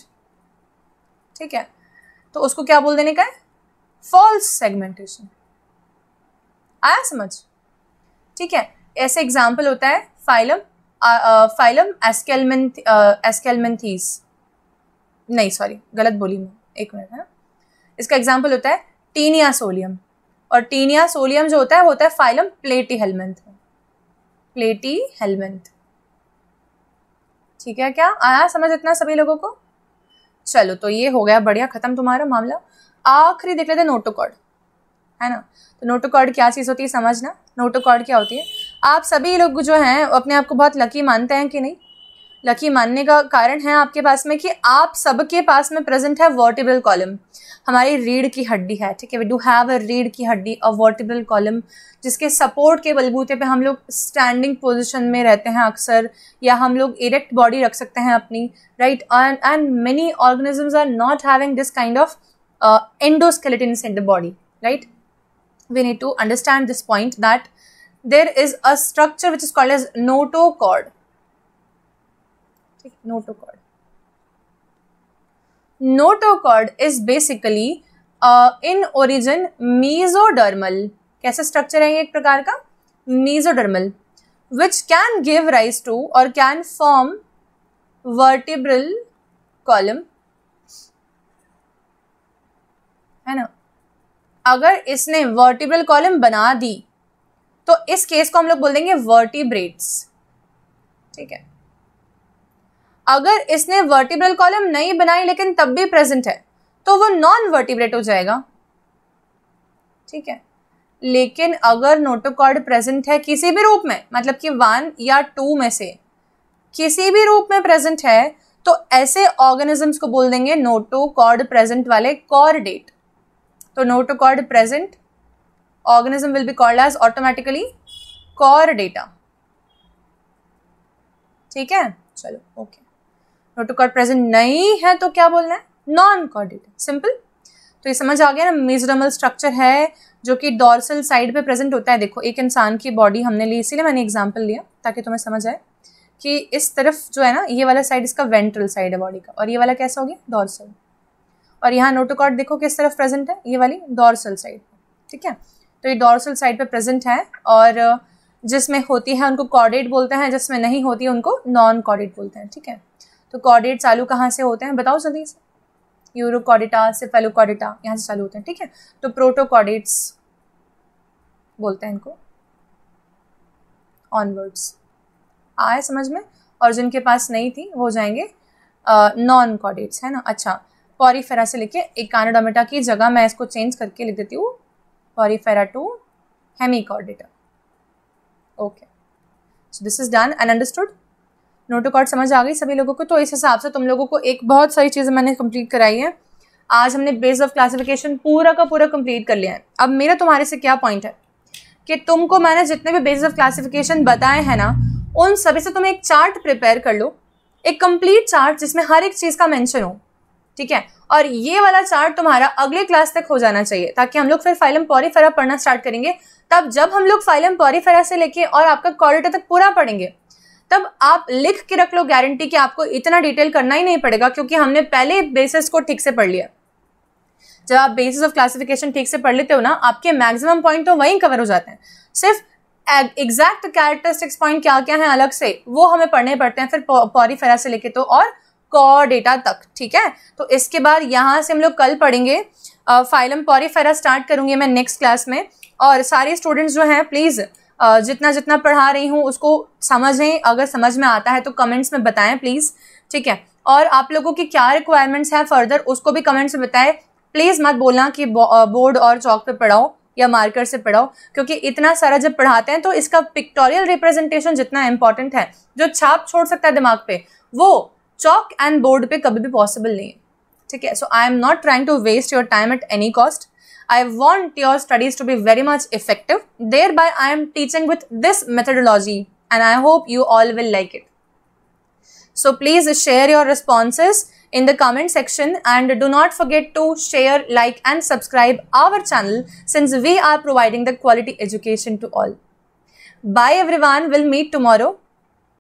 ठीक है तो उसको क्या बोल देने का है फॉल्स सेगमेंटेशन आया समझ ठीक है ऐसे एग्जाम्पल होता है फाइलम फाइलम एस्केलमेंथ एस्केलमेंथीज नहीं सॉरी गलत बोली मैं एक मिनट है हाँ। इसका एग्जाम्पल होता है टीनिया सोलियम और टीनिया सोलियम जो होता है होता है फाइलम प्लेटी हेलमेंथ प्लेटी हेलमेंथ ठीक है क्या आया समझ इतना सभी लोगों को चलो तो ये हो गया बढ़िया खत्म तुम्हारा मामला आखिरी देख लेते नोटोकॉर्ड है ना तो नोटोकॉर्ड क्या चीज़ होती है समझना नोटोकॉर्ड क्या होती है आप सभी लोग जो हैं अपने आप को बहुत लकी मानते हैं कि नहीं लकी मानने का कारण है आपके पास में कि आप सबके पास में प्रेजेंट है वर्टिबल कॉलम हमारी रीढ़ की हड्डी है ठीक है वी डू हैव अ रीढ़ की हड्डी अ वर्टिबल कॉलम जिसके सपोर्ट के बलबूते पे हम लोग स्टैंडिंग पोजिशन में रहते हैं अक्सर या हम लोग इरेक्ट बॉडी रख सकते हैं अपनी right and many organisms are not having this kind of endoskeleton in the body right need to understand this point that there is a structure which is called as notochord ठीक notochord notochord is basically in origin mesodermal कैसे structure है एक प्रकार का mesodermal which can give rise to और can form vertebral column है ना अगर इसने वर्टिब्रल कॉलम बना दी तो इस केस को हम लोग बोल देंगे वर्टिब्रेट्स ठीक है अगर इसने वर्टिब्रल कॉलम नहीं बनाई लेकिन तब भी प्रेजेंट है तो वो नॉन वर्टिब्रेट हो जाएगा ठीक है लेकिन अगर नोटोकॉर्ड प्रेजेंट है किसी भी रूप में मतलब कि वन या टू में से किसी भी रूप में प्रेजेंट है तो ऐसे ऑर्गेनिजम्स को बोल देंगे नोटोकॉर्ड प्रेजेंट वाले कॉर्डेट तो notochord present organism will be called as automatically core ठीक है चलो ओके okay. नोटोकॉर्ड प्रेजेंट नहीं है तो क्या बोलना है नॉन कॉर्डेट सिंपल तो ये समझ आ गया ना मेजरमल स्ट्रक्चर है जो कि डॉर्सल साइड पे प्रेजेंट होता है देखो एक इंसान की बॉडी हमने ली इसीलिए मैंने एग्जाम्पल लिया ताकि तुम्हें समझ आए कि इस तरफ जो है ना ये वाला साइड इसका वेंट्रल साइड है बॉडी का और ये वाला कैसा हो गया डॉर्सल और यहाँ नोटोकॉर्ड देखो किस तरफ प्रेजेंट है ये वाली डॉर्सल साइड ठीक है तो ये डॉर्सल साइड पर प्रेजेंट है और जिसमें होती है उनको कॉर्डेट बोलते हैं जिसमें नहीं होती है उनको नॉन कॉर्डेट बोलते हैं ठीक है तो कॉर्डेट चालू कहाँ से होते हैं बताओ जल्दी से यूरोकॉडिटा से फेलोकॉडिटा यहाँ से चालू होते हैं ठीक है तो प्रोटोकॉडिट्स बोलते हैं इनको ऑनवर्ड्स आए समझ में और जिनके पास नहीं थी वो जाएंगे नॉन कॉडेट्स है ना अच्छा पॉरीफेरा से लेके कानोडामेटा की जगह मैं इसको चेंज करके लिख देती हूँ Porifera to Hemichordata okay so this is done and understood notochord समझ आ गई सभी लोगों को तो इस हिसाब से तुम लोगों को एक बहुत सारी चीज़ें मैंने कंप्लीट कराई है आज हमने बेस ऑफ क्लासिफिकेशन पूरा का पूरा कंप्लीट कर लिया है अब मेरा तुम्हारे से क्या पॉइंट है कि तुमको मैंने जितने भी बेस ऑफ क्लासिफिकेशन बताए हैं ना उन सभी से तुम एक चार्ट प्रिपेयर कर लो एक कंप्लीट चार्ट जिसमें हर एक चीज़ का मैंशन हो ठीक है और ये वाला चार्ट तुम्हारा अगले क्लास तक हो जाना चाहिए ताकि हम लोग फिर फाइलम पॉरीफेरा पढ़ना स्टार्ट करेंगे तब जब हम लोग फाइलम पॉरीफेरा से लेके और आपका क्वालिटी तक पूरा पढ़ेंगे तब आप लिख के रख लो गारंटी कि आपको इतना डिटेल करना ही नहीं पड़ेगा क्योंकि हमने पहले बेसिस को ठीक से पढ़ लिया जब आप बेसिस ऑफ क्लासिफिकेशन ठीक से पढ़ लेते हो ना आपके मैक्सिमम पॉइंट तो वहीं कवर हो जाते हैं सिर्फ एग्जैक्ट कैरेक्टरिस्टिक्स पॉइंट क्या क्या हैं अलग से वो हमें पढ़ने पड़ते हैं फिर फरा से लेके तो और कॉ डेटा तक ठीक है तो इसके बाद यहाँ से हम लोग कल पढ़ेंगे फाइलम फरा स्टार्ट करूँगी मैं नेक्स्ट क्लास में और सारे स्टूडेंट्स जो हैं प्लीज़ जितना जितना पढ़ा रही हूँ उसको समझें अगर समझ में आता है तो कमेंट्स में बताएं प्लीज़ ठीक है और आप लोगों की क्या रिक्वायरमेंट्स हैं फर्दर उसको भी कमेंट्स में बताएं प्लीज़ मत बोलना कि बोर्ड और चौक पे पढ़ाओ या मार्कर से पढ़ाओ क्योंकि इतना सारा जब पढ़ाते हैं तो इसका पिक्टोरियल रिप्रेजेंटेशन जितना इंपॉर्टेंट है जो छाप छोड़ सकता है दिमाग पे वो चौक एंड बोर्ड पे कभी भी पॉसिबल नहीं है ठीक है so I am not trying to waste your time at any cost I want your studies to be very much effective. Thereby, I am teaching with this methodology and I hope you all will like it. So please share your responses in the comment section and do not forget to share, like and subscribe our channel since we are providing the quality education to all. Bye everyone, we'll meet tomorrow.